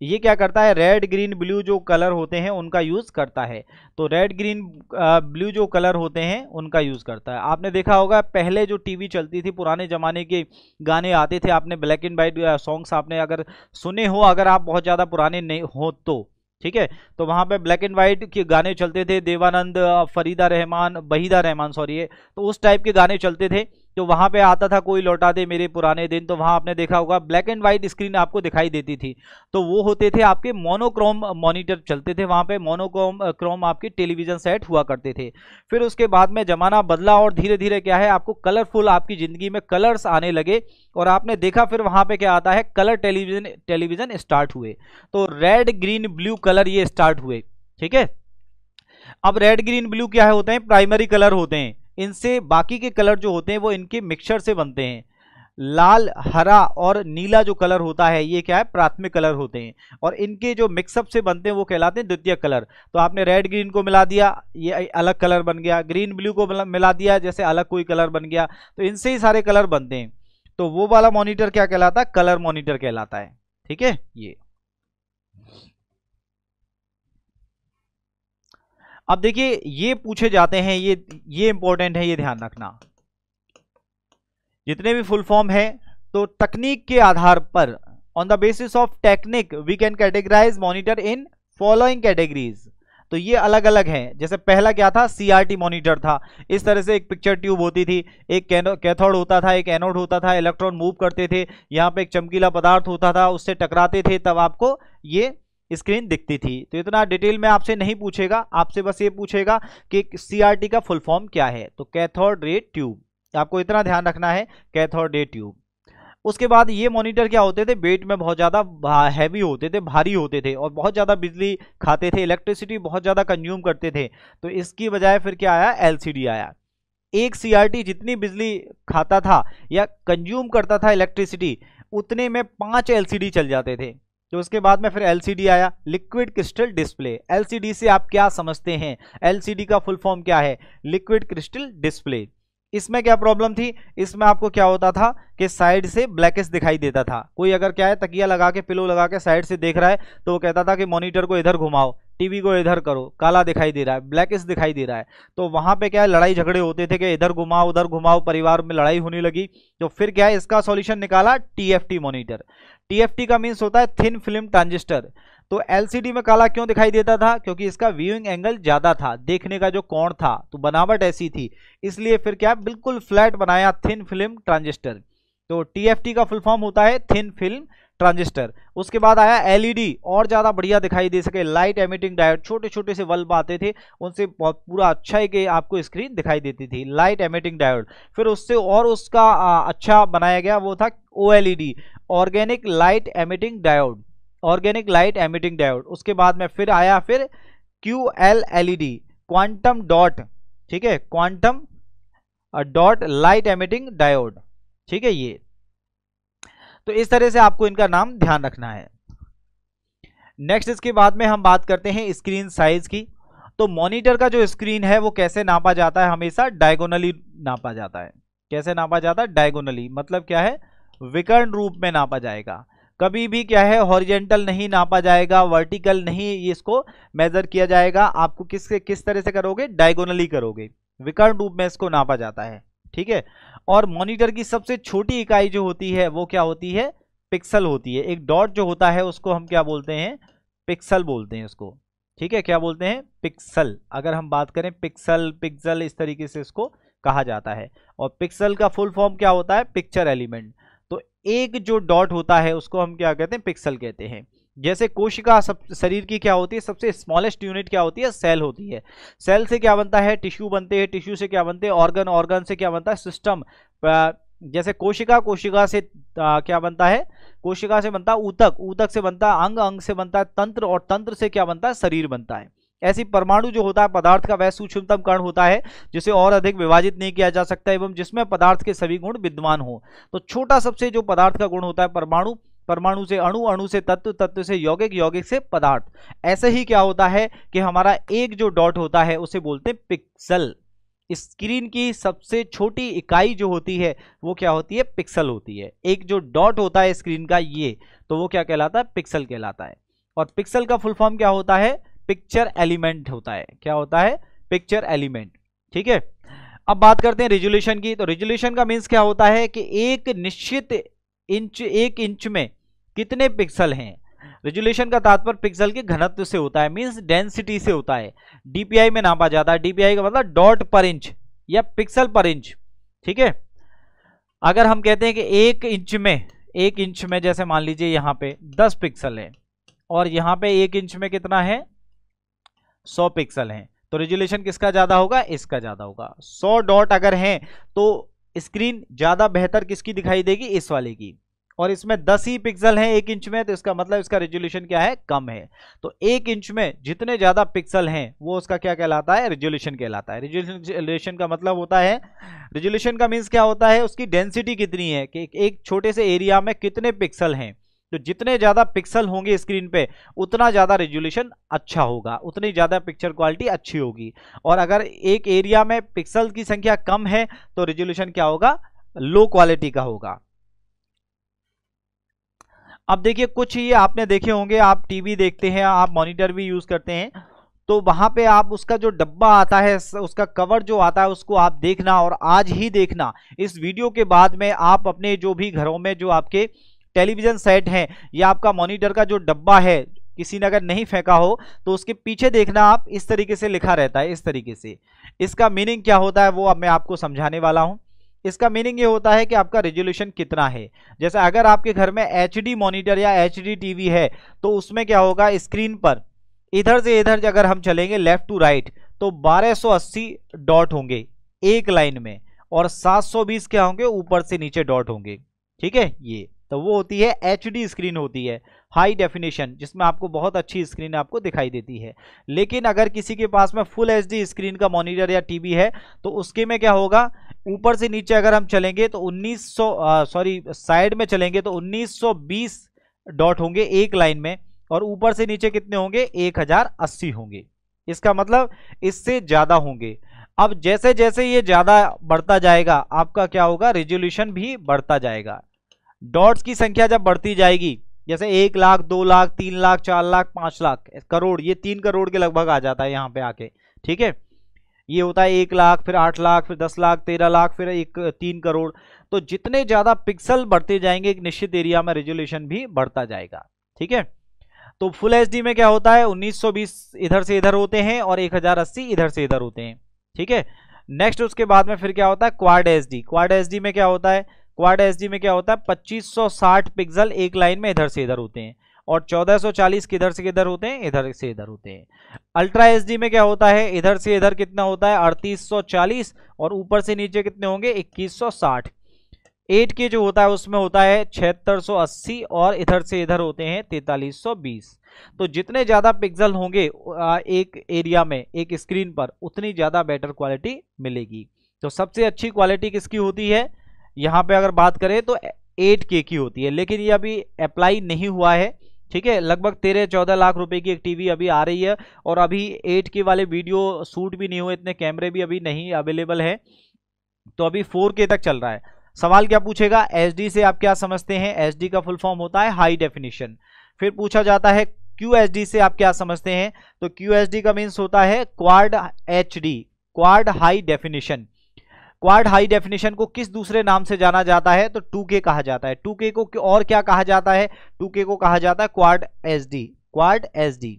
Speaker 1: ये क्या करता है रेड ग्रीन ब्लू जो कलर होते हैं उनका यूज़ करता है तो रेड ग्रीन ब्लू जो कलर होते हैं उनका यूज़ करता है आपने देखा होगा पहले जो टीवी चलती थी पुराने ज़माने के गाने आते थे आपने ब्लैक एंड वाइट सॉन्ग्स आपने अगर सुने हो अगर आप बहुत ज़्यादा पुराने नहीं हो तो ठीक है तो वहाँ पे ब्लैक एंड वाइट के गाने चलते थे देवानंद फरीदा रहमान बहीदा रहमान सॉरी तो उस टाइप के गाने चलते थे जो तो वहाँ पे आता था कोई लौटा दे मेरे पुराने दिन तो वहाँ आपने देखा होगा ब्लैक एंड व्हाइट स्क्रीन आपको दिखाई देती थी तो वो होते थे आपके मोनोक्रोम मॉनिटर चलते थे वहाँ पे मोनोक्रोम क्रोम आपके टेलीविजन सेट हुआ करते थे फिर उसके बाद में ज़माना बदला और धीरे धीरे क्या है आपको कलरफुल आपकी ज़िंदगी में कलर्स आने लगे और आपने देखा फिर वहाँ पर क्या आता है कलर टेलीविज़न टेलीविज़न स्टार्ट हुए तो रेड ग्रीन ब्लू कलर ये स्टार्ट हुए ठीक है अब रेड ग्रीन ब्लू क्या है होते हैं प्राइमरी कलर होते हैं इनसे बाकी के कलर जो होते हैं वो इनके मिक्सचर से बनते हैं लाल हरा और नीला जो कलर होता है ये क्या है प्राथमिक कलर होते हैं और इनके जो मिक्सअप से बनते हैं वो कहलाते हैं द्वितीय कलर तो आपने रेड ग्रीन को मिला दिया ये अलग कलर बन गया ग्रीन ब्लू को मिला दिया जैसे अलग कोई कलर बन गया तो इनसे ही सारे कलर बनते हैं तो वो वाला मॉनिटर क्या कहलाता है कलर मॉनिटर कहलाता है ठीक है ये अब देखिए ये पूछे जाते हैं ये ये इंपॉर्टेंट है ये ध्यान रखना जितने भी फुल फॉर्म है तो तकनीक के आधार पर on the basis of technique we can categorise monitor in following categories तो ये अलग अलग हैं जैसे पहला क्या था सीआरटी मॉनिटर था इस तरह से एक पिक्चर ट्यूब होती थी एक कैथोड होता था एक एनोड होता था इलेक्ट्रॉन मूव करते थे यहाँ पे एक चमकीला पदार्थ होता था उससे टकराते थे तब आपको ये स्क्रीन दिखती थी तो इतना डिटेल में आपसे नहीं पूछेगा आपसे बस ये पूछेगा कि सीआरटी का फुल फॉर्म क्या है तो कैथोड रे ट्यूब आपको इतना ध्यान रखना है कैथोड रे ट्यूब उसके बाद ये मॉनिटर क्या होते थे वेट में बहुत ज़्यादा हैवी होते थे भारी होते थे और बहुत ज़्यादा बिजली खाते थे इलेक्ट्रिसिटी बहुत ज़्यादा कंज्यूम करते थे तो इसकी बजाय फिर क्या आया एलसीडी आया एक सीआरटी जितनी बिजली खाता था या कंज्यूम करता था इलेक्ट्रिसिटी उतने में पाँच एलसीडी चल जाते थे तो उसके बाद में फिर एलसीडी आया लिक्विड क्रिस्टल डिस्प्ले एलसीडी से आप क्या समझते हैं एलसीडी का फुल फॉर्म क्या है लिक्विड क्रिस्टल डिस्प्ले इसमें क्या प्रॉब्लम थी इसमें आपको क्या होता था कि साइड से ब्लैकिश दिखाई देता था कोई अगर क्या है तकिया लगा के पिलो लगा के साइड से देख रहा है तो वो कहता था कि मॉनिटर को इधर घुमाओ टीवी को इधर करो काला दिखाई दे रहा है ब्लैकिश दिखाई दे रहा है तो वहाँ पे क्या है लड़ाई झगड़े होते थे कि इधर घुमाओ उधर घुमाओ परिवार में लड़ाई होने लगी तो फिर क्या है इसका सोल्यूशन निकाला टी मॉनिटर टीएफटी का मीन्स होता है थिन फिल्म ट्रांजिस्टर तो एलसीडी में काला क्यों दिखाई देता था क्योंकि इसका व्यूइंग एंगल ज्यादा था देखने का जो कोण था तो बनावट ऐसी थी इसलिए फिर क्या बिल्कुल फ्लैट बनाया थिन फिल्म ट्रांजिस्टर तो टीएफटी का फुल फॉर्म होता है थिन फिल्म ट्रांजिस्टर उसके बाद आया एलईडी और ज़्यादा बढ़िया दिखाई दे सके लाइट एमिटिंग डायोड छोटे छोटे से बल्ब आते थे उनसे पूरा अच्छा एक आपको स्क्रीन दिखाई देती थी लाइट एमिटिंग डायोड फिर उससे और उसका अच्छा बनाया गया वो था O organic light emitting diode organic light emitting diode उसके बाद में फिर आया फिर Q L L quantum dot ठीक है quantum dot light emitting diode ठीक है ये तो इस तरह से आपको इनका नाम ध्यान रखना है नेक्स्ट इसके बाद में हम बात करते हैं स्क्रीन साइज की तो मॉनिटर का जो स्क्रीन है वो कैसे नापा जाता है हमेशा डायगोनली नापा जाता है कैसे नापा जाता है डायगोनली मतलब क्या है विकर्ण रूप में नापा जाएगा कभी भी क्या है हॉरिजेंटल नहीं नापा जाएगा वर्टिकल नहीं इसको मेजर किया जाएगा आपको किस किस तरह से करोगे डायगोनली करोगे विकर्ण रूप में इसको नापा जाता है ठीक है और मॉनिटर की सबसे छोटी इकाई जो होती है वो क्या होती है पिक्सल होती है एक डॉट जो होता है उसको हम क्या बोलते हैं पिक्सल बोलते हैं उसको ठीक है क्या बोलते हैं पिक्सल अगर हम बात करें पिक्सल पिक्सल इस तरीके से इसको कहा जाता है और पिक्सल का फुल फॉर्म क्या होता है पिक्चर एलिमेंट तो एक जो डॉट होता है उसको हम क्या कहते हैं पिक्सल कहते हैं जैसे कोशिका सब शरीर की क्या होती है सबसे स्मॉलेस्ट यूनिट क्या होती है सेल होती है सेल से क्या बनता है टिश्यू बनते हैं टिश्यू से क्या बनते हैं ऑर्गन ऑर्गन से क्या बनता है सिस्टम जैसे कोशिका कोशिका से आ, क्या बनता है कोशिका से बनता है ऊतक ऊतक से बनता है अंग अंग से बनता है तंत्र और तंत्र से क्या बनता है शरीर बनता है ऐसी परमाणु जो होता है पदार्थ का वह सूक्ष्मतम कण होता है जिसे और अधिक विभाजित नहीं किया जा सकता एवं जिसमें पदार्थ के सभी गुण विद्वान हो तो छोटा सबसे जो पदार्थ का गुण होता है परमाणु परमाणु से अणु अणु से तत्व तत्व से यौगिक यौगिक से पदार्थ ऐसे ही क्या होता है कि हमारा एक जो डॉट होता है उसे बोलते हैं पिक्सल स्क्रीन की सबसे छोटी इकाई जो होती है वो क्या होती है पिक्सल होती है एक जो डॉट होता है स्क्रीन का ये तो वो क्या कहलाता है पिक्सल कहलाता है और पिक्सल का फुल फॉर्म क्या होता है पिक्चर एलिमेंट होता है क्या होता है पिक्चर एलिमेंट ठीक है अब बात करते हैं रेजुलेशन की तो रेजुलेशन का मीन्स क्या होता है कि एक निश्चित इंच एक इंच में कितने पिक्सल हैं रेजुलेशन का तात्पर्य पिक्सल के घनत्व से होता है मीन्स डेंसिटी से होता है डीपीआई में नापा जाता है डीपीआई का मतलब डॉट पर इंच या पिक्सल पर इंच ठीक है अगर हम कहते हैं कि एक इंच में एक इंच में जैसे मान लीजिए यहाँ पे दस पिक्सल है और यहाँ पे एक इंच में कितना है सौ पिक्सल है तो रेजुलेशन किसका ज़्यादा होगा इसका ज़्यादा होगा सौ डॉट अगर हैं तो स्क्रीन ज़्यादा बेहतर किसकी दिखाई देगी इस वाले की और इसमें 10 ही पिक्सल हैं एक इंच में तो इसका मतलब इसका रेजोल्यूशन क्या है कम है तो एक इंच में जितने ज़्यादा पिक्सल हैं वो उसका क्या कहलाता है रेजोल्यूशन कहलाता है रेजोल्यूशन का मतलब होता है रेजोल्यूशन का मीन्स क्या होता है उसकी डेंसिटी कितनी है कि एक छोटे से एरिया में कितने पिक्सल हैं तो जितने ज़्यादा पिक्सल होंगे स्क्रीन पे उतना ज़्यादा रेजोल्यूशन अच्छा होगा उतनी ज़्यादा पिक्चर क्वालिटी अच्छी होगी और अगर एक एरिया में पिक्सल की संख्या कम है तो रेजोल्यूशन क्या होगा लो क्वालिटी का होगा अब देखिए कुछ ये आपने देखे होंगे आप टीवी देखते हैं आप मॉनिटर भी यूज़ करते हैं तो वहां पे आप उसका जो डब्बा आता है उसका कवर जो आता है उसको आप देखना और आज ही देखना इस वीडियो के बाद में आप अपने जो भी घरों में जो आपके टेलीविज़न सेट हैं या आपका मॉनिटर का जो डब्बा है किसी ने अगर नहीं फेंका हो तो उसके पीछे देखना आप इस तरीके से लिखा रहता है इस तरीके से इसका मीनिंग क्या होता है वो अब मैं आपको समझाने वाला हूँ इसका मीनिंग ये होता है कि आपका रेजोल्यूशन कितना है जैसे अगर आपके घर में एच मॉनिटर या एच टीवी है तो उसमें क्या होगा स्क्रीन पर इधर से इधर अगर हम चलेंगे लेफ्ट टू राइट तो 1280 डॉट होंगे एक लाइन में और 720 क्या होंगे ऊपर से नीचे डॉट होंगे ठीक है ये तो वो होती है एच स्क्रीन होती है हाई डेफिनेशन जिसमें आपको बहुत अच्छी स्क्रीन आपको दिखाई देती है लेकिन अगर किसी के पास में फुल एच स्क्रीन का मॉनिटर या टीवी है तो उसके में क्या होगा ऊपर से नीचे अगर हम चलेंगे तो 1900 सॉरी साइड में चलेंगे तो 1920 डॉट होंगे एक लाइन में और ऊपर से नीचे कितने होंगे अस्सी होंगे इसका मतलब इससे ज़्यादा होंगे अब जैसे जैसे ये ज़्यादा बढ़ता जाएगा आपका क्या होगा रेजोल्यूशन भी बढ़ता जाएगा डॉट्स की संख्या जब बढ़ती जाएगी जैसे एक लाख दो लाख तीन लाख चार लाख पांच लाख करोड़ ये तीन करोड़ के लगभग आ जाता है यहाँ पे आके ठीक है ये होता है एक लाख फिर आठ लाख फिर दस लाख तेरह लाख फिर एक तीन करोड़ तो जितने ज़्यादा पिक्सल बढ़ते जाएंगे एक निश्चित एरिया में रेजोल्यूशन भी बढ़ता जाएगा ठीक है तो फुल एच में क्या होता है 1920 इधर से इधर होते हैं और 1080 इधर से इधर होते हैं ठीक है नेक्स्ट उसके बाद में फिर क्या होता है quad H D quad H में क्या होता है क्वाड एच में क्या होता है 2560 पिक्सल एक लाइन में इधर से इधर होते हैं और 1440 किधर से किधर होते हैं इधर से इधर होते हैं अल्ट्रा एच में क्या होता है इधर से इधर कितना होता है 3840 और ऊपर से नीचे कितने होंगे 2160 एट के जो होता है उसमें होता है छिहत्तर और इधर से इधर होते हैं तैतालीस तो जितने ज़्यादा पिक्सल होंगे एक एरिया में एक स्क्रीन पर उतनी ज़्यादा बेटर क्वालिटी मिलेगी तो सबसे अच्छी क्वालिटी किसकी होती है यहाँ पे अगर बात करें तो एट के की होती है लेकिन ये अभी अप्लाई नहीं हुआ है ठीक है लगभग तेरह चौदह लाख रुपए की एक टीवी अभी आ रही है और अभी एट के वाले वीडियो शूट भी नहीं हुए इतने कैमरे भी अभी नहीं अवेलेबल है तो अभी फोर के तक चल रहा है सवाल क्या पूछेगा एच से आप क्या समझते हैं एच का फुल फॉर्म होता है हाई डेफिनेशन फिर पूछा जाता है क्यू से आप क्या समझते हैं तो क्यू का मीन्स होता है quad H quad high definition quad high definition को किस दूसरे नाम से जाना जाता है तो 2K कहा जाता है 2K को और क्या कहा जाता है 2K को कहा जाता है क्वाड डी क्वाड डी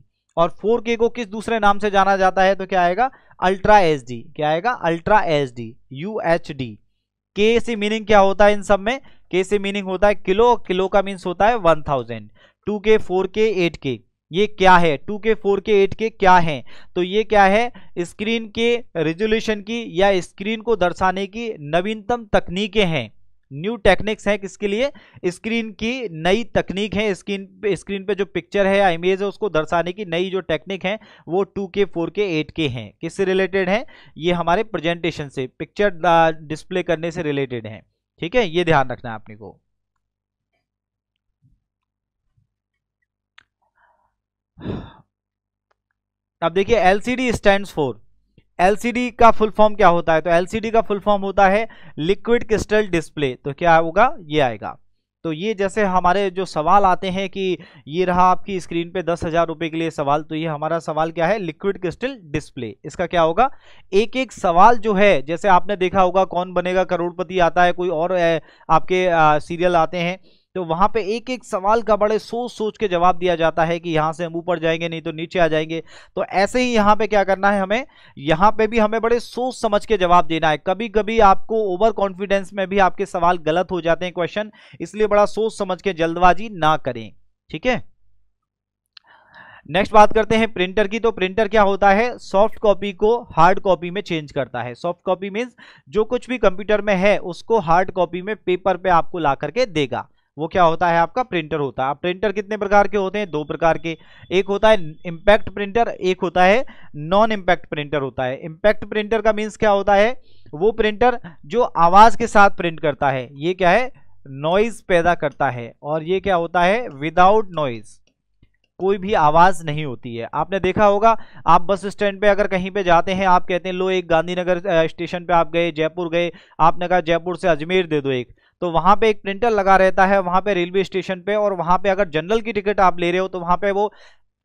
Speaker 1: और 4K को किस दूसरे नाम से जाना जाता है तो क्या आएगा अल्ट्रा एच डी क्या आएगा ultra H D U H D के से मीनिंग क्या होता है इन सब में के से मीनिंग होता है किलो किलो का मीन्स होता है one thousand two K four K eight K ये क्या है 2K 4K 8K क्या है तो ये क्या है स्क्रीन के रेजोल्यूशन की या स्क्रीन को दर्शाने की नवीनतम तकनीकें हैं न्यू टेक्निक्स हैं किसके लिए स्क्रीन की नई तकनीक है स्क्रीन पे स्क्रीन पे जो पिक्चर है या इमेज है उसको दर्शाने की नई जो टेक्निक है वो 2K 4K 8K हैं किससे रिलेटेड है ये हमारे प्रेजेंटेशन से पिक्चर डिस्प्ले करने से रिलेटेड है ठीक है ये ध्यान रखना है आपने को अब देखिए एलसीडी स्टैंड फोर एलसीडी का फुल फॉर्म क्या होता है तो एलसीडी का फुल फॉर्म होता है लिक्विड क्रिस्टल डिस्प्ले तो क्या होगा ये आएगा तो ये जैसे हमारे जो सवाल आते हैं कि ये रहा आपकी स्क्रीन पे दस हज़ार रुपए के लिए सवाल तो ये हमारा सवाल क्या है लिक्विड क्रिस्टल डिस्प्ले इसका क्या होगा एक एक सवाल जो है जैसे आपने देखा होगा कौन बनेगा करोड़पति आता है कोई और आपके सीरियल आते हैं तो वहाँ पे एक एक सवाल का बड़े सोच सोच के जवाब दिया जाता है कि यहाँ से हम ऊपर जाएंगे नहीं तो नीचे आ जाएंगे तो ऐसे ही यहाँ पे क्या करना है हमें यहाँ पे भी हमें बड़े सोच समझ के जवाब देना है कभी कभी आपको ओवर कॉन्फिडेंस में भी आपके सवाल गलत हो जाते हैं क्वेश्चन इसलिए बड़ा सोच समझ के जल्दबाजी ना करें ठीक है नेक्स्ट बात करते हैं प्रिंटर की तो प्रिंटर क्या होता है सॉफ्ट कॉपी को हार्ड कॉपी में चेंज करता है सॉफ्ट कॉपी मीन्स जो कुछ भी कंप्यूटर में है उसको हार्ड कॉपी में पेपर पे आपको ला करके देगा वो क्या होता है आपका प्रिंटर होता है प्रिंटर कितने प्रकार के होते हैं दो प्रकार के एक होता है इम्पैक्ट प्रिंटर एक होता है नॉन इम्पैक्ट प्रिंटर होता है इम्पैक्ट प्रिंटर का मीन्स क्या होता है वो प्रिंटर जो आवाज़ के साथ प्रिंट करता है ये क्या है नॉइज पैदा करता है और ये क्या होता है विदाउट नॉइज़ कोई भी आवाज़ नहीं होती है आपने देखा होगा आप बस स्टैंड पे अगर कहीं पे जाते हैं आप कहते हैं लो एक गांधीनगर स्टेशन पे आप गए जयपुर गए आपने कहा जयपुर से अजमेर दे दो एक तो वहाँ पे एक प्रिंटर लगा रहता है वहाँ पे रेलवे स्टेशन पे और वहाँ पे अगर जनरल की टिकट आप ले रहे हो तो वहाँ पे वो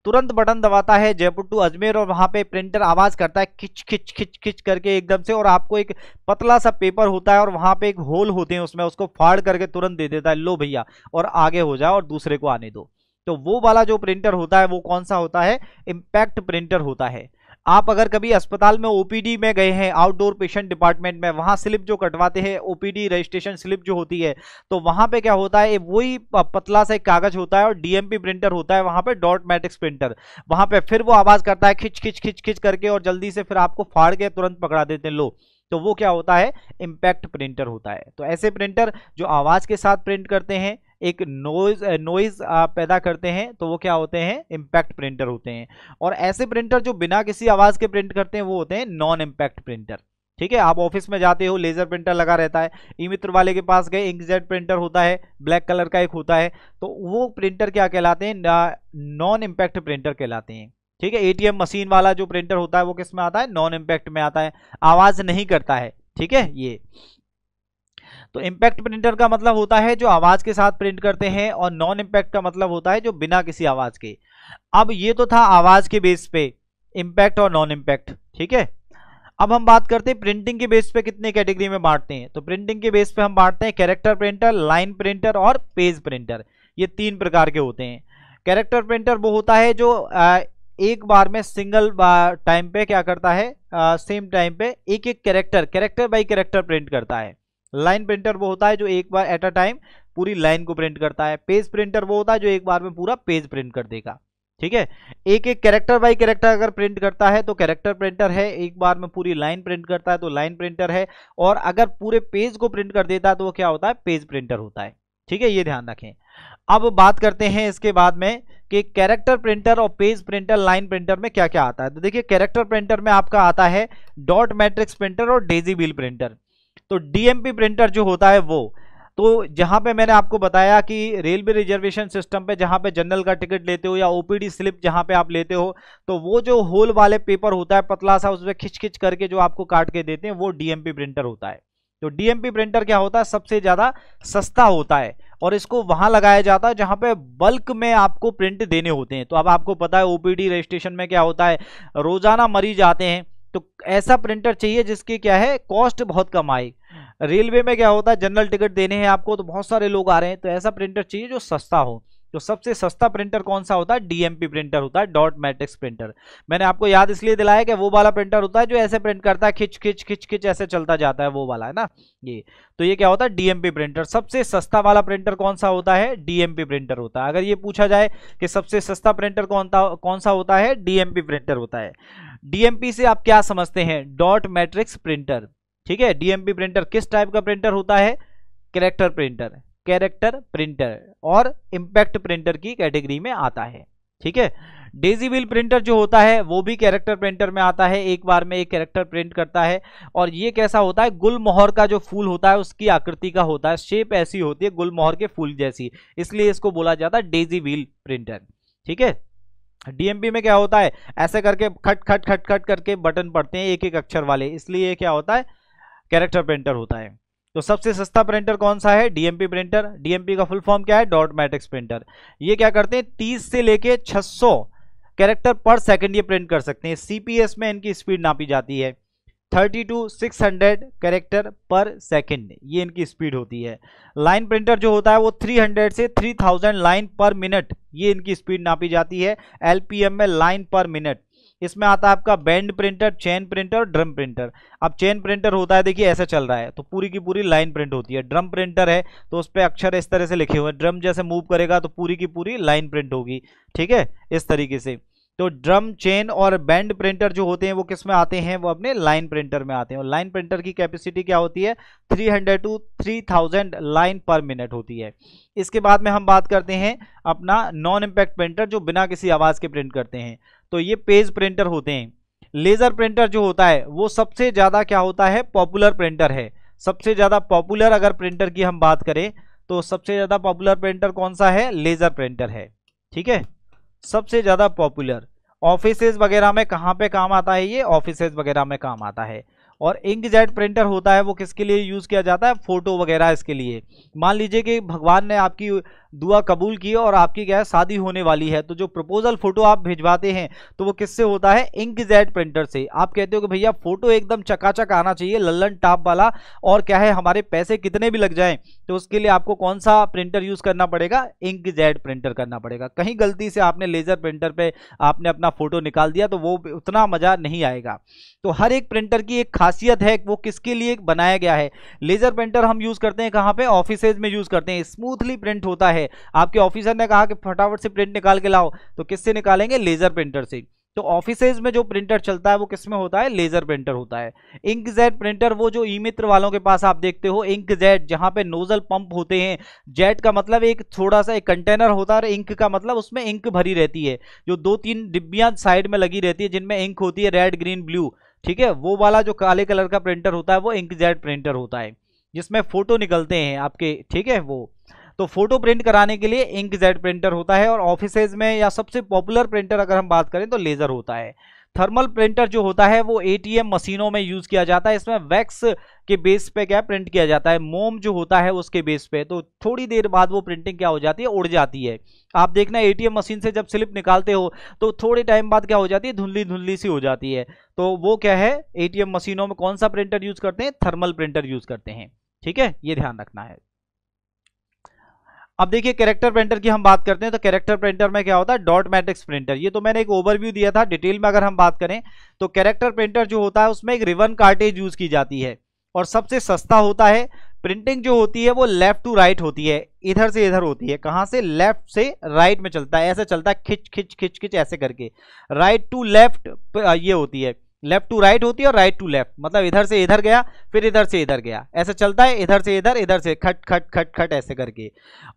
Speaker 1: तुरंत बटन दबाता है जयपुर टू अजमेर और वहाँ पे प्रिंटर आवाज़ करता है खिच खिच खिच खिच करके एकदम से और आपको एक पतला सा पेपर होता है और वहाँ पे एक होल होते हैं उसमें उसको फाड़ करके तुरंत दे देता है लो भैया और आगे हो जाओ और दूसरे को आने दो तो वो वाला जो प्रिंटर होता है वो कौन सा होता है इम्पैक्ट प्रिंटर होता है आप अगर कभी अस्पताल में ओपीडी में गए हैं आउटडोर पेशेंट डिपार्टमेंट में वहाँ स्लिप जो कटवाते हैं ओपीडी रजिस्ट्रेशन स्लिप जो होती है तो वहाँ पे क्या होता है वही पतला सा एक कागज होता है और डीएमपी प्रिंटर होता है वहाँ पे डॉट मैट्रिक्स प्रिंटर वहाँ पे फिर वो आवाज़ करता है खिच खिच खिच खिच करके और जल्दी से फिर आपको फाड़ के तुरंत पकड़ा देते हैं लो तो वो क्या होता है इम्पैक्ट प्रिंटर होता है तो ऐसे प्रिंटर जो आवाज़ के साथ प्रिंट करते हैं एक नोइज नोइज पैदा करते हैं तो वो क्या होते हैं इम्पैक्ट प्रिंटर होते हैं और ऐसे प्रिंटर जो बिना किसी आवाज़ के प्रिंट करते हैं वो होते हैं नॉन इम्पैक्ट प्रिंटर ठीक है आप ऑफिस में जाते हो लेजर प्रिंटर लगा रहता है ई मित्र वाले के पास गए इंकजेट प्रिंटर होता है ब्लैक कलर का एक होता है तो वो प्रिंटर क्या कहलाते हैं नॉन इम्पैक्ट प्रिंटर कहलाते हैं ठीक है एटीएम मशीन वाला जो प्रिंटर होता है वो किस में आता है नॉन इम्पैक्ट में आता है आवाज़ नहीं करता है ठीक है ये तो इम्पैक्ट प्रिंटर का मतलब होता है जो आवाज़ के साथ प्रिंट करते हैं और नॉन इम्पैक्ट का मतलब होता है जो बिना किसी आवाज़ के अब ये तो था आवाज़ के बेस पे इम्पैक्ट और नॉन इम्पैक्ट ठीक है अब हम बात करते हैं प्रिंटिंग के बेस पे कितने कैटेगरी में बांटते हैं तो प्रिंटिंग के बेस पे हम बांटते हैं कैरेक्टर प्रिंटर लाइन प्रिंटर और पेज प्रिंटर ये तीन प्रकार के होते हैं कैरेक्टर प्रिंटर वो होता है जो एक बार में सिंगल टाइम पे क्या करता है सेम टाइम पे एक एक character character by character print करता है लाइन प्रिंटर वो होता है जो एक बार एट अ टाइम पूरी लाइन को प्रिंट करता है पेज प्रिंटर वो होता है जो एक बार में पूरा पेज प्रिंट कर देगा ठीक है एक एक कैरेक्टर बाय कैरेक्टर अगर प्रिंट करता है तो कैरेक्टर प्रिंटर है एक बार में पूरी लाइन प्रिंट करता है तो लाइन प्रिंटर है और अगर पूरे पेज को प्रिंट कर देता है तो वो क्या होता है पेज प्रिंटर होता है ठीक है ये ध्यान रखें अब बात करते हैं इसके बाद में कि कैरेक्टर प्रिंटर और पेज प्रिंटर लाइन प्रिंटर में क्या क्या आता है तो देखिए कैरेक्टर प्रिंटर में आपका आता है डॉट मैट्रिक्स प्रिंटर और डेजी बिल प्रिंटर तो डीएमपी प्रिंटर जो होता है वो तो जहां पे मैंने आपको बताया कि रेलवे रिजर्वेशन सिस्टम पे जहां पे जनरल का टिकट लेते हो या ओपीडी स्लिप जहां पे आप लेते हो तो वो जो होल वाले पेपर होता है पतला सा उसमें खिंच खिंच करके जो आपको काट के देते हैं वो डीएमपी प्रिंटर होता है तो डीएमपी प्रिंटर क्या होता है सबसे ज़्यादा सस्ता होता है और इसको वहां लगाया जाता है जहां पे बल्क में आपको प्रिंट देने होते हैं तो अब आपको पता है ओपीडी रजिस्ट्रेशन में क्या होता है रोजाना मरीज आते हैं तो ऐसा प्रिंटर चाहिए जिसकी क्या है कॉस्ट बहुत कम आए रेलवे में क्या होता है जनरल टिकट देने हैं आपको तो बहुत सारे लोग आ रहे हैं तो ऐसा प्रिंटर चाहिए जो सस्ता हो तो सबसे सस्ता प्रिंटर कौन सा होता है डीएमपी प्रिंटर होता है डॉट मैट्रिक्स प्रिंटर मैंने आपको याद इसलिए दिलाया कि वो वाला प्रिंटर होता है जो ऐसे प्रिंट करता है खिच खिच खिच खिच ऐसे चलता जाता है वो वाला है ना ये तो ये क्या होता है डीएमपी प्रिंटर सबसे सस्ता वाला प्रिंटर कौन सा होता है डीएमपी प्रिंटर होता है अगर ये पूछा जाए कि सबसे सस्ता प्रिंटर कौन कौन सा होता है डीएमपी प्रिंटर होता है डीएमपी से आप क्या समझते हैं डॉट मैट्रिक्स प्रिंटर ठीक है डीएमपी प्रिंटर किस टाइप का प्रिंटर होता है कैरेक्टर प्रिंटर कैरेक्टर प्रिंटर और इंपैक्ट प्रिंटर की कैटेगरी में आता है ठीक है डेजी व्हील प्रिंटर जो होता है वो भी कैरेक्टर प्रिंटर में आता है एक बार में एक कैरेक्टर प्रिंट करता है और ये कैसा होता है गुलमोहर का जो फूल होता है उसकी आकृति का होता है शेप ऐसी होती है गुलमोहर के फूल जैसी इसलिए इसको बोला जाता है डेजी व्हील प्रिंटर ठीक है डीएमपी में क्या होता है ऐसे करके खट खट खट खट करके बटन पड़ते हैं एक एक अक्षर वाले इसलिए क्या होता है कैरेक्टर प्रिंटर होता है तो सबसे सस्ता प्रिंटर कौन सा है डीएमपी प्रिंटर डीएमपी का फुल फॉर्म क्या है डॉट मैट्रिक्स प्रिंटर ये क्या करते हैं तीस से लेके 600 कैरेक्टर पर सेकंड ये प्रिंट कर सकते हैं सीपीएस में इनकी स्पीड नापी जाती है thirty two six hundred character per second ये इनकी स्पीड होती है लाइन प्रिंटर जो होता है वो थ्री हंड्रेड से three thousand line per minute ये इनकी स्पीड नापी जाती है एम में लाइन पर मिनट इसमें आता है आपका band printer chain printer drum printer अब चेन प्रिंटर होता है देखिए ऐसा चल रहा है तो पूरी की पूरी लाइन प्रिंट होती है ड्रम प्रिंटर है तो उस पर अक्षर इस तरह से लिखे हुए हैं ड्रम जैसे मूव करेगा तो पूरी की पूरी लाइन प्रिंट होगी ठीक है इस तरीके से तो ड्रम चेन और बैंड प्रिंटर जो होते हैं वो किस में आते हैं वो अपने लाइन प्रिंटर में आते हैं और लाइन प्रिंटर की कैपेसिटी क्या होती है 300 टू 3000 लाइन पर मिनट होती है इसके बाद में हम बात करते हैं अपना नॉन इम्पैक्ट प्रिंटर जो बिना किसी आवाज़ के प्रिंट करते हैं तो ये पेज प्रिंटर होते हैं लेज़र प्रिंटर जो होता है वो सबसे ज़्यादा क्या होता है पॉपुलर प्रिंटर है सबसे ज़्यादा पॉपुलर अगर प्रिंटर की हम बात करें तो सबसे ज़्यादा पॉपुलर प्रिंटर कौन सा है लेज़र प्रिंटर है ठीक है सबसे ज़्यादा पॉपुलर ऑफिस वगैरह में कहाँ पे काम आता है ये ऑफिस वगैरह में काम आता है और इंक जेट प्रिंटर होता है वो किसके लिए यूज़ किया जाता है फ़ोटो वगैरह इसके लिए मान लीजिए कि भगवान ने आपकी दुआ कबूल की और आपकी क्या है शादी होने वाली है तो जो प्रपोजल फोटो आप भिजवाते हैं तो वो किससे होता है इंक जेड प्रिंटर से आप कहते हो कि भैया फोटो एकदम चकाचक आना चाहिए लल्लन टाप वाला और क्या है हमारे पैसे कितने भी लग जाए तो उसके लिए आपको कौन सा प्रिंटर यूज करना पड़ेगा इंक जेड प्रिंटर करना पड़ेगा कहीं गलती से आपने लेजर प्रिंटर पर आपने अपना फोटो निकाल दिया तो वो उतना मजा नहीं आएगा तो हर एक प्रिंटर की एक खासियत है वो किसके लिए बनाया गया है लेजर प्रिंटर हम यूज करते हैं कहाँ पे ऑफिसेज में यूज करते हैं स्मूथली प्रिंट होता है है आपके ऑफिसर ने कहा कि फटाफट से प्रिंट निकाल के लाओ तो किससे निकालेंगे लेजर प्रिंटर से तो ऑफिस में जो प्रिंटर चलता है वो किस में होता है लेजर प्रिंटर होता है इंक जेट प्रिंटर वो जो ई मित्र वालों के पास आप देखते हो इंक जेट जहां पे नोजल पंप होते हैं जेट का मतलब एक थोड़ा सा एक कंटेनर होता है और इंक का मतलब उसमें इंक भरी रहती है जो दो तीन डिब्बियां साइड में लगी रहती है जिनमें इंक होती है रेड ग्रीन ब्लू ठीक है वो वाला जो काले कलर का प्रिंटर होता है वो इंक जेट प्रिंटर होता है जिसमें फोटो निकलते हैं आपके ठीक है वो तो फोटो प्रिंट कराने के लिए इंक जेड प्रिंटर होता है और ऑफिसेज में या सबसे पॉपुलर प्रिंटर अगर हम बात करें तो लेजर होता है थर्मल प्रिंटर जो होता है वो एटीएम मशीनों में यूज किया जाता है इसमें वैक्स के बेस पे क्या प्रिंट किया जाता है मोम जो होता है उसके बेस पे तो थोड़ी देर बाद वो प्रिंटिंग क्या हो जाती है उड़ जाती है आप देखना एटीएम मशीन से जब स्लिप निकालते हो तो थोड़े टाइम बाद क्या हो जाती है धुंधली धुंधली सी हो जाती है तो वो क्या है एटीएम मशीनों में कौन सा प्रिंटर यूज करते हैं थर्मल प्रिंटर यूज करते हैं ठीक है ये ध्यान रखना है अब देखिए कैरेक्टर प्रिंटर की हम बात करते हैं तो कैरेक्टर प्रिंटर में क्या होता है डॉट मैट्रिक्स प्रिंटर ये तो मैंने एक ओवरव्यू दिया था डिटेल में अगर हम बात करें तो कैरेक्टर प्रिंटर जो होता है उसमें एक रिवन कार्टेज यूज की जाती है और सबसे सस्ता होता है प्रिंटिंग जो होती है वो लेफ्ट टू राइट होती है इधर से इधर होती है कहाँ से लेफ्ट से राइट में चलता है ऐसे चलता है खिच खिच खिच खिच ऐसे करके राइट टू लेफ्ट ये होती है लेफ्ट टू राइट होती है और राइट टू लेफ्ट मतलब इधर से इधर गया फिर इधर से इधर गया ऐसे चलता है इधर से इधर इधर से खट खट खट खट ऐसे करके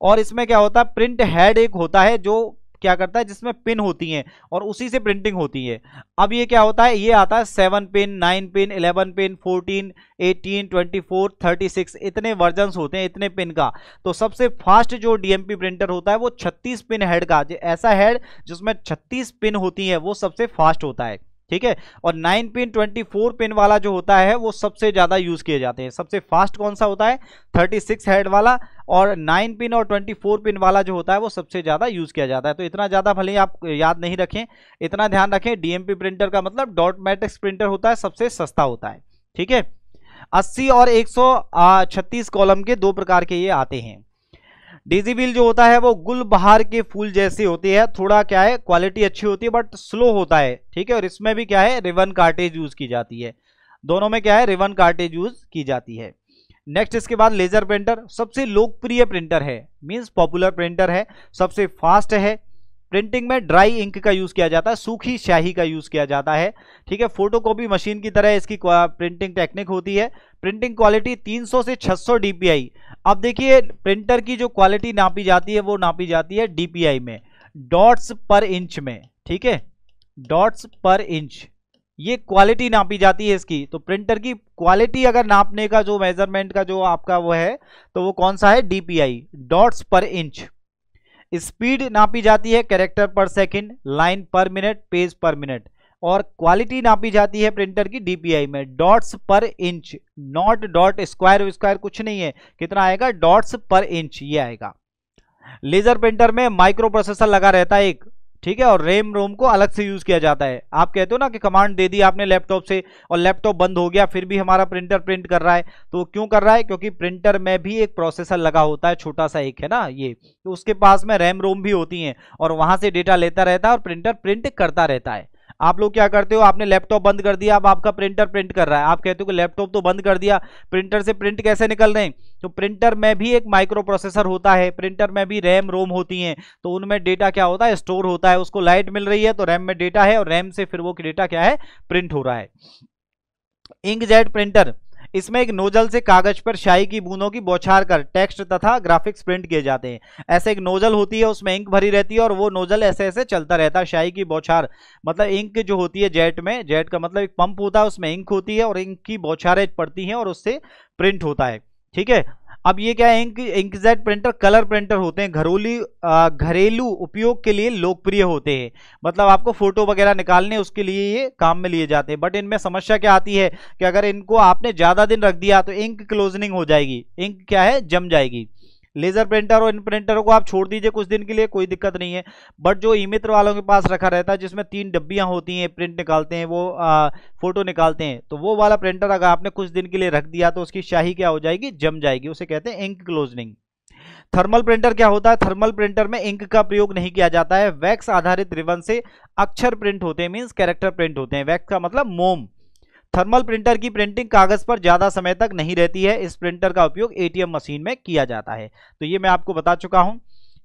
Speaker 1: और इसमें क्या होता है प्रिंट हैड एक होता है जो क्या करता है जिसमें पिन होती हैं और उसी से प्रिंटिंग होती है अब ये क्या होता है ये आता है seven pin nine pin eleven pin fourteen eighteen twenty four thirty six इतने वर्जन होते हैं इतने पिन का तो सबसे फास्ट जो डीएमपी प्रिंटर होता है वो छत्तीस पिन हेड का ऐसा हेड जिसमें छत्तीस पिन होती है वो सबसे फास्ट होता है ठीक है और nine pin twenty four pin वाला जो होता है वो सबसे ज़्यादा यूज़ किए जाते हैं सबसे फास्ट कौन सा होता है थर्टी सिक्स हेड वाला और नाइन पिन और ट्वेंटी फोर पिन वाला जो होता है वो सबसे ज़्यादा यूज़ किया जाता है तो इतना ज़्यादा भले आप याद नहीं रखें इतना ध्यान रखें डीएमपी प्रिंटर का मतलब डॉट मैट्रिक्स प्रिंटर होता है सबसे सस्ता होता है ठीक है अस्सी और एक सौ छत्तीस कॉलम के दो प्रकार के ये आते हैं डेजी बिल जो होता है वो गुलबहार के फूल जैसी होती है थोड़ा क्या है क्वालिटी अच्छी होती है बट स्लो होता है ठीक है और इसमें भी क्या है रिवन कार्टेज यूज की जाती है दोनों में क्या है रिवन कार्टेज यूज की जाती है नेक्स्ट इसके बाद लेजर प्रिंटर सबसे लोकप्रिय प्रिंटर है मीन्स पॉपुलर प्रिंटर है सबसे फास्ट है प्रिंटिंग में ड्राई इंक का यूज़ किया जाता है सूखी स्याही का यूज़ किया जाता है ठीक है फोटोकॉपी मशीन की तरह इसकी प्रिंटिंग टेक्निक होती है प्रिंटिंग क्वालिटी 300 से 600 डीपीआई अब देखिए प्रिंटर की जो क्वालिटी नापी जाती है वो नापी जाती है डीपीआई में डॉट्स पर इंच में ठीक है डॉट्स पर इंच ये क्वालिटी नापी जाती है इसकी तो प्रिंटर की क्वालिटी अगर नापने का जो मेजरमेंट का जो आपका वो है तो वो कौन सा है DPI dots per inch speed नापी जाती है character per second, line per minute page per minute और क्वालिटी नापी जाती है प्रिंटर की डीपीआई में dots per inch not dot square square कुछ नहीं है कितना आएगा डॉट्स पर इंच ये आएगा लेजर प्रिंटर में माइक्रो प्रोसेसर लगा रहता है एक ठीक है और रेम रोम को अलग से यूज किया जाता है आप कहते हो ना कि कमांड दे दी आपने लैपटॉप से और लैपटॉप बंद हो गया फिर भी हमारा प्रिंटर प्रिंट कर रहा है तो क्यों कर रहा है क्योंकि प्रिंटर में भी एक प्रोसेसर लगा होता है छोटा सा एक है ना ये तो उसके पास में रैम रोम भी होती है और वहां से डेटा लेता रहता है और प्रिंटर प्रिंट करता रहता है आप लोग क्या करते हो आपने लैपटॉप बंद कर दिया अब आपका प्रिंटर प्रिंट कर रहा है आप कहते हो कि लैपटॉप तो बंद कर दिया प्रिंटर से प्रिंट कैसे निकल रहे हैं तो प्रिंटर में भी एक माइक्रो प्रोसेसर होता है प्रिंटर में भी रैम रोम होती हैं तो उनमें डेटा क्या होता है स्टोर होता है उसको लाइट मिल रही है तो रैम में डेटा है और रैम से फिर वो डेटा क्या है प्रिंट हो रहा है इंकजेट प्रिंटर इसमें एक नोजल से कागज पर शाही की बूंदों की बौछार कर टेक्स्ट तथा ग्राफिक्स प्रिंट किए जाते हैं ऐसे एक नोजल होती है उसमें इंक भरी रहती है और वो नोजल ऐसे ऐसे चलता रहता है शाही की बौछार मतलब इंक जो होती है जेट में जेट का मतलब एक पंप होता है उसमें इंक होती है और इंक की बौछारें पड़ती हैं और उससे प्रिंट होता है ठीक है अब ये क्या है ink inkjet printer colour printer होते हैं घरेली घरेलू उपयोग के लिए लोकप्रिय होते हैं मतलब आपको फोटो वगैरह निकालने उसके लिए ये काम में लिए जाते हैं बट इनमें समस्या क्या आती है कि अगर इनको आपने ज़्यादा दिन रख दिया तो इंक क्लोजनिंग हो जाएगी इंक क्या है जम जाएगी लेजर प्रिंटर और इन प्रिंटरों को आप छोड़ दीजिए कुछ दिन के लिए कोई दिक्कत नहीं है बट जो ई मित्र वालों के पास रखा रहता है जिसमें तीन डब्बियाँ होती हैं प्रिंट निकालते हैं वो आ, फोटो निकालते हैं तो वो वाला प्रिंटर अगर आपने कुछ दिन के लिए रख दिया तो उसकी शाही क्या हो जाएगी जम जाएगी उसे कहते हैं इंक क्लोजनिंग थर्मल प्रिंटर क्या होता है थर्मल प्रिंटर में इंक का प्रयोग नहीं किया जाता है वैक्स आधारित रिबन से अक्षर प्रिंट होते हैं मीन्स कैरेक्टर प्रिंट होते हैं वैक्स का मतलब मोम थर्मल प्रिंटर की प्रिंटिंग कागज पर ज्यादा समय तक नहीं रहती है इस प्रिंटर का उपयोग एटीएम मशीन में किया जाता है तो ये मैं आपको बता चुका हूं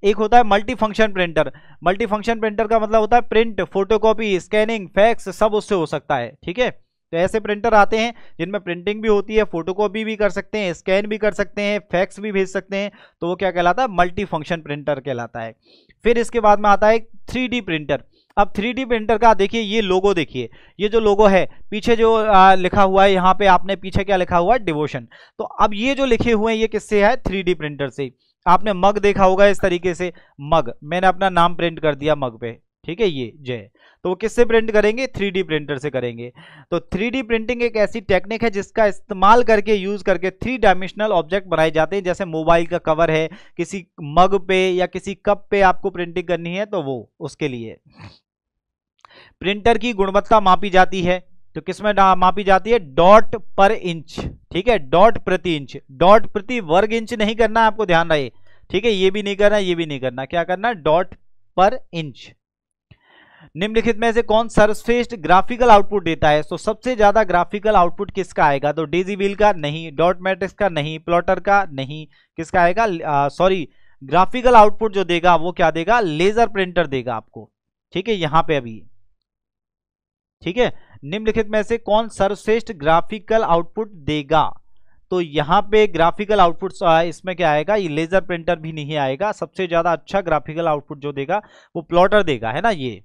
Speaker 1: एक होता है multi function printer multi function printer का मतलब होता है प्रिंट फोटोकॉपी स्कैनिंग फैक्स सब उससे हो सकता है ठीक है तो ऐसे प्रिंटर आते हैं जिनमें प्रिंटिंग भी होती है फोटोकॉपी भी कर सकते हैं स्कैन भी कर सकते हैं फैक्स भी भेज सकते हैं तो वो क्या कहलाता है मल्टी फंक्शन प्रिंटर कहलाता है फिर इसके बाद में आता है थ्री प्रिंटर अब थ्री डी प्रिंटर का देखिए ये लोगो देखिए ये जो लोगो है पीछे जो आ, लिखा हुआ है यहाँ पे आपने पीछे क्या लिखा हुआ है डिवोशन तो अब ये जो लिखे हुए हैं ये किससे है थ्री डी प्रिंटर से आपने मग देखा होगा इस तरीके से मग मैंने अपना नाम प्रिंट कर दिया मग पे ठीक है ये जय तो वो किससे प्रिंट करेंगे थ्री प्रिंटर से करेंगे तो थ्री प्रिंटिंग एक ऐसी टेक्निक है जिसका इस्तेमाल करके यूज करके थ्री डायमेंशनल ऑब्जेक्ट बनाए जाते हैं जैसे मोबाइल का कवर है किसी मग पे या किसी कप पे आपको प्रिंटिंग करनी है तो वो उसके लिए प्रिंटर की गुणवत्ता मापी जाती है तो किसमें मापी जाती है डॉट पर इंच ठीक है डॉट प्रति इंच डॉट प्रति वर्ग इंच नहीं करना आपको ध्यान रहे ठीक है ये भी नहीं करना ये भी नहीं करना क्या करना डॉट पर इंच निम्नलिखित में से कौन सर्वश्रेष्ठ ग्राफिकल आउटपुट देता है तो सबसे ज्यादा ग्राफिकल आउटपुट किसका आएगा तो डीजी व्हील का नहीं डॉट मैट्रिक्स का नहीं प्लॉटर का नहीं किसका आएगा सॉरी ग्राफिकल आउटपुट जो देगा वो क्या देगा लेजर प्रिंटर देगा आपको ठीक है यहां पे अभी ठीक है निम्नलिखित में से कौन सर्वश्रेष्ठ ग्राफिकल आउटपुट देगा तो यहाँ पे ग्राफिकल आउटपुट इसमें क्या आएगा ये लेजर प्रिंटर भी नहीं आएगा सबसे ज्यादा अच्छा ग्राफिकल आउटपुट जो देगा वो प्लॉटर देगा है ना ये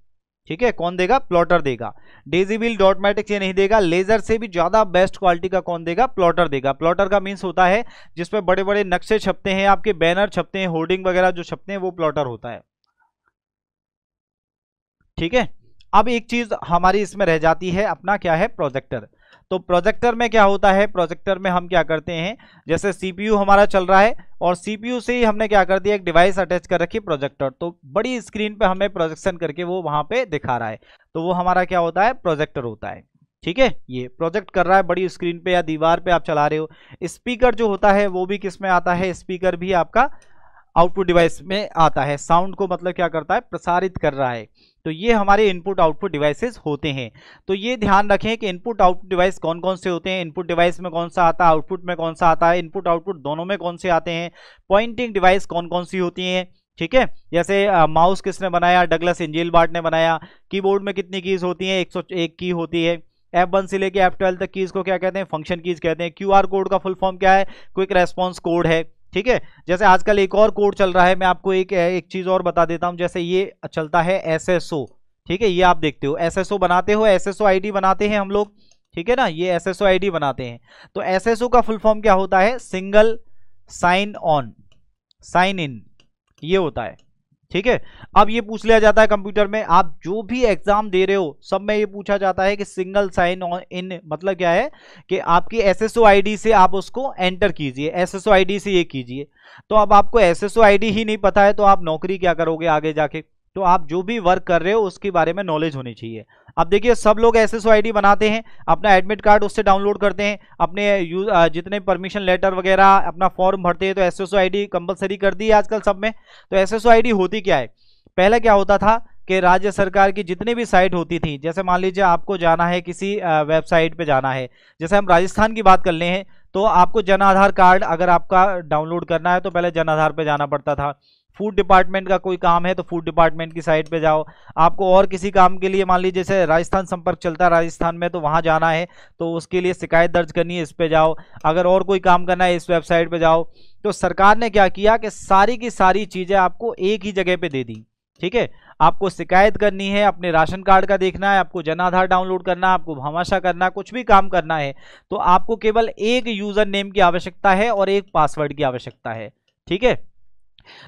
Speaker 1: ठीक है कौन देगा प्लॉटर देगा डेजीबिल डॉट मैट्रिक्स ये नहीं देगा लेजर से भी ज्यादा बेस्ट क्वालिटी का कौन देगा प्लॉटर देगा प्लॉटर का मीन्स होता है जिसमें बड़े बड़े नक्शे छपते हैं आपके बैनर छपते हैं होर्डिंग वगैरह जो छपते हैं वो प्लॉटर होता है ठीक है अब एक चीज हमारी इसमें रह जाती है अपना क्या है प्रोजेक्टर तो प्रोजेक्टर में क्या होता है प्रोजेक्टर में हम क्या करते हैं जैसे सीपीयू हमारा चल रहा है और सीपीयू से ही हमने क्या कर दिया एक डिवाइस अटैच कर रखी प्रोजेक्टर तो बड़ी स्क्रीन पे हमें प्रोजेक्शन करके वो वहां पे दिखा रहा है तो वो हमारा क्या होता है प्रोजेक्टर होता है ठीक है ये प्रोजेक्ट कर रहा है बड़ी स्क्रीन पे या दीवार पे आप चला रहे हो स्पीकर जो होता है वो भी किस में आता है स्पीकर भी आपका आउटपुट डिवाइस में आता है साउंड को मतलब क्या करता है प्रसारित कर रहा है तो ये हमारे इनपुट आउटपुट डिवाइसेस होते हैं तो ये ध्यान रखें कि इनपुट आउटपुट डिवाइस कौन कौन से होते हैं इनपुट डिवाइस में कौन सा आता है आउटपुट में कौन सा आता है इनपुट आउटपुट दोनों में कौन से आते हैं पॉइंटिंग डिवाइस कौन कौन सी होती हैं ठीक है जैसे माउस किसने बनाया डगलस इंजील बार्ट ने बनाया कीबोर्ड में कितनी कीज होती हैं एक की होती है एफ वन से लेके एफ ट्वेल्व तक कीज को क्या कहते हैं फंक्शन कीज कहते हैं क्यू आर कोड का फुल फॉर्म क्या है क्विक रेस्पॉन्स कोड है ठीक है जैसे आजकल एक और कोड चल रहा है मैं आपको एक एक चीज और बता देता हूं जैसे ये चलता है एसएसओ ठीक है ये आप देखते हो एसएसओ बनाते हो एसएसओ आईडी बनाते हैं हम लोग ठीक है ना ये एसएसओ आईडी बनाते हैं तो एसएसओ का फुल फॉर्म क्या होता है single sign on sign in ये होता है ठीक है अब ये पूछ लिया जाता है कंप्यूटर में आप जो भी एग्जाम दे रहे हो सब में ये पूछा जाता है कि सिंगल साइन ऑन इन मतलब क्या है कि आपकी एस एस से आप उसको एंटर कीजिए एस एस से ये कीजिए तो अब आपको एस एस ही नहीं पता है तो आप नौकरी क्या करोगे आगे जाके तो आप जो भी वर्क कर रहे हो उसके बारे में नॉलेज होनी चाहिए अब देखिए सब लोग एस एस बनाते हैं अपना एडमिट कार्ड उससे डाउनलोड करते हैं अपने जितने परमिशन लेटर वगैरह अपना फॉर्म भरते हैं तो एस एस कंपलसरी कर दी है आजकल सब में तो एस एस होती क्या है पहले क्या होता था कि राज्य सरकार की जितनी भी साइट होती थी जैसे मान लीजिए आपको जाना है किसी वेबसाइट पे जाना है जैसे हम राजस्थान की बात कर ले हैं तो आपको जन आधार कार्ड अगर आपका डाउनलोड करना है तो पहले जन आधार पर जाना पड़ता था फूड डिपार्टमेंट का कोई काम है तो फूड डिपार्टमेंट की साइड पे जाओ आपको और किसी काम के लिए मान लीजिए जैसे राजस्थान संपर्क चलता है राजस्थान में तो वहाँ जाना है तो उसके लिए शिकायत दर्ज करनी है इस पर जाओ अगर और कोई काम करना है इस वेबसाइट पर जाओ तो सरकार ने क्या किया कि सारी की सारी चीज़ें आपको एक ही जगह पर दे दी ठीक है आपको शिकायत करनी है अपने राशन कार्ड का देखना है आपको जन आधार डाउनलोड करना है आपको भामाशा करना कुछ भी काम करना है तो आपको केवल एक यूज़र नेम की आवश्यकता है और एक पासवर्ड की आवश्यकता है ठीक है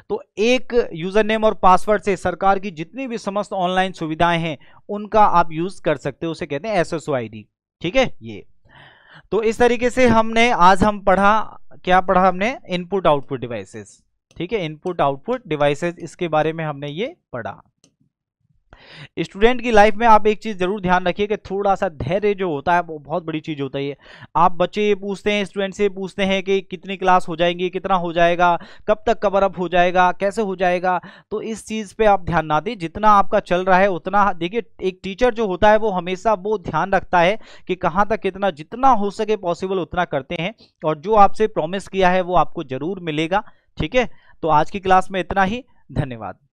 Speaker 1: तो एक यूज़र नेम और पासवर्ड से सरकार की जितनी भी समस्त ऑनलाइन सुविधाएं हैं उनका आप यूज़ कर सकते हो उसे कहते हैं एस ठीक है ये तो इस तरीके से हमने आज हम पढ़ा क्या पढ़ा हमने इनपुट आउटपुट डिवाइसेस ठीक है इनपुट आउटपुट डिवाइसेस इसके बारे में हमने ये पढ़ा स्टूडेंट की लाइफ में आप एक चीज़ ज़रूर ध्यान रखिए कि थोड़ा सा धैर्य जो होता है वो बहुत बड़ी चीज़ होता है आप बच्चे ये पूछते हैं स्टूडेंट से पूछते हैं कि कितनी क्लास हो जाएंगी कितना हो जाएगा कब तक कवर अप हो जाएगा कैसे हो जाएगा तो इस चीज़ पर आप ध्यान ना दें जितना आपका चल रहा है उतना देखिए एक टीचर जो होता है वो हमेशा वो ध्यान रखता है कि कहाँ तक कितना जितना हो सके पॉसिबल उतना करते हैं और जो आपसे प्रॉमिस किया है वो आपको ज़रूर मिलेगा ठीक है तो आज की क्लास में इतना ही धन्यवाद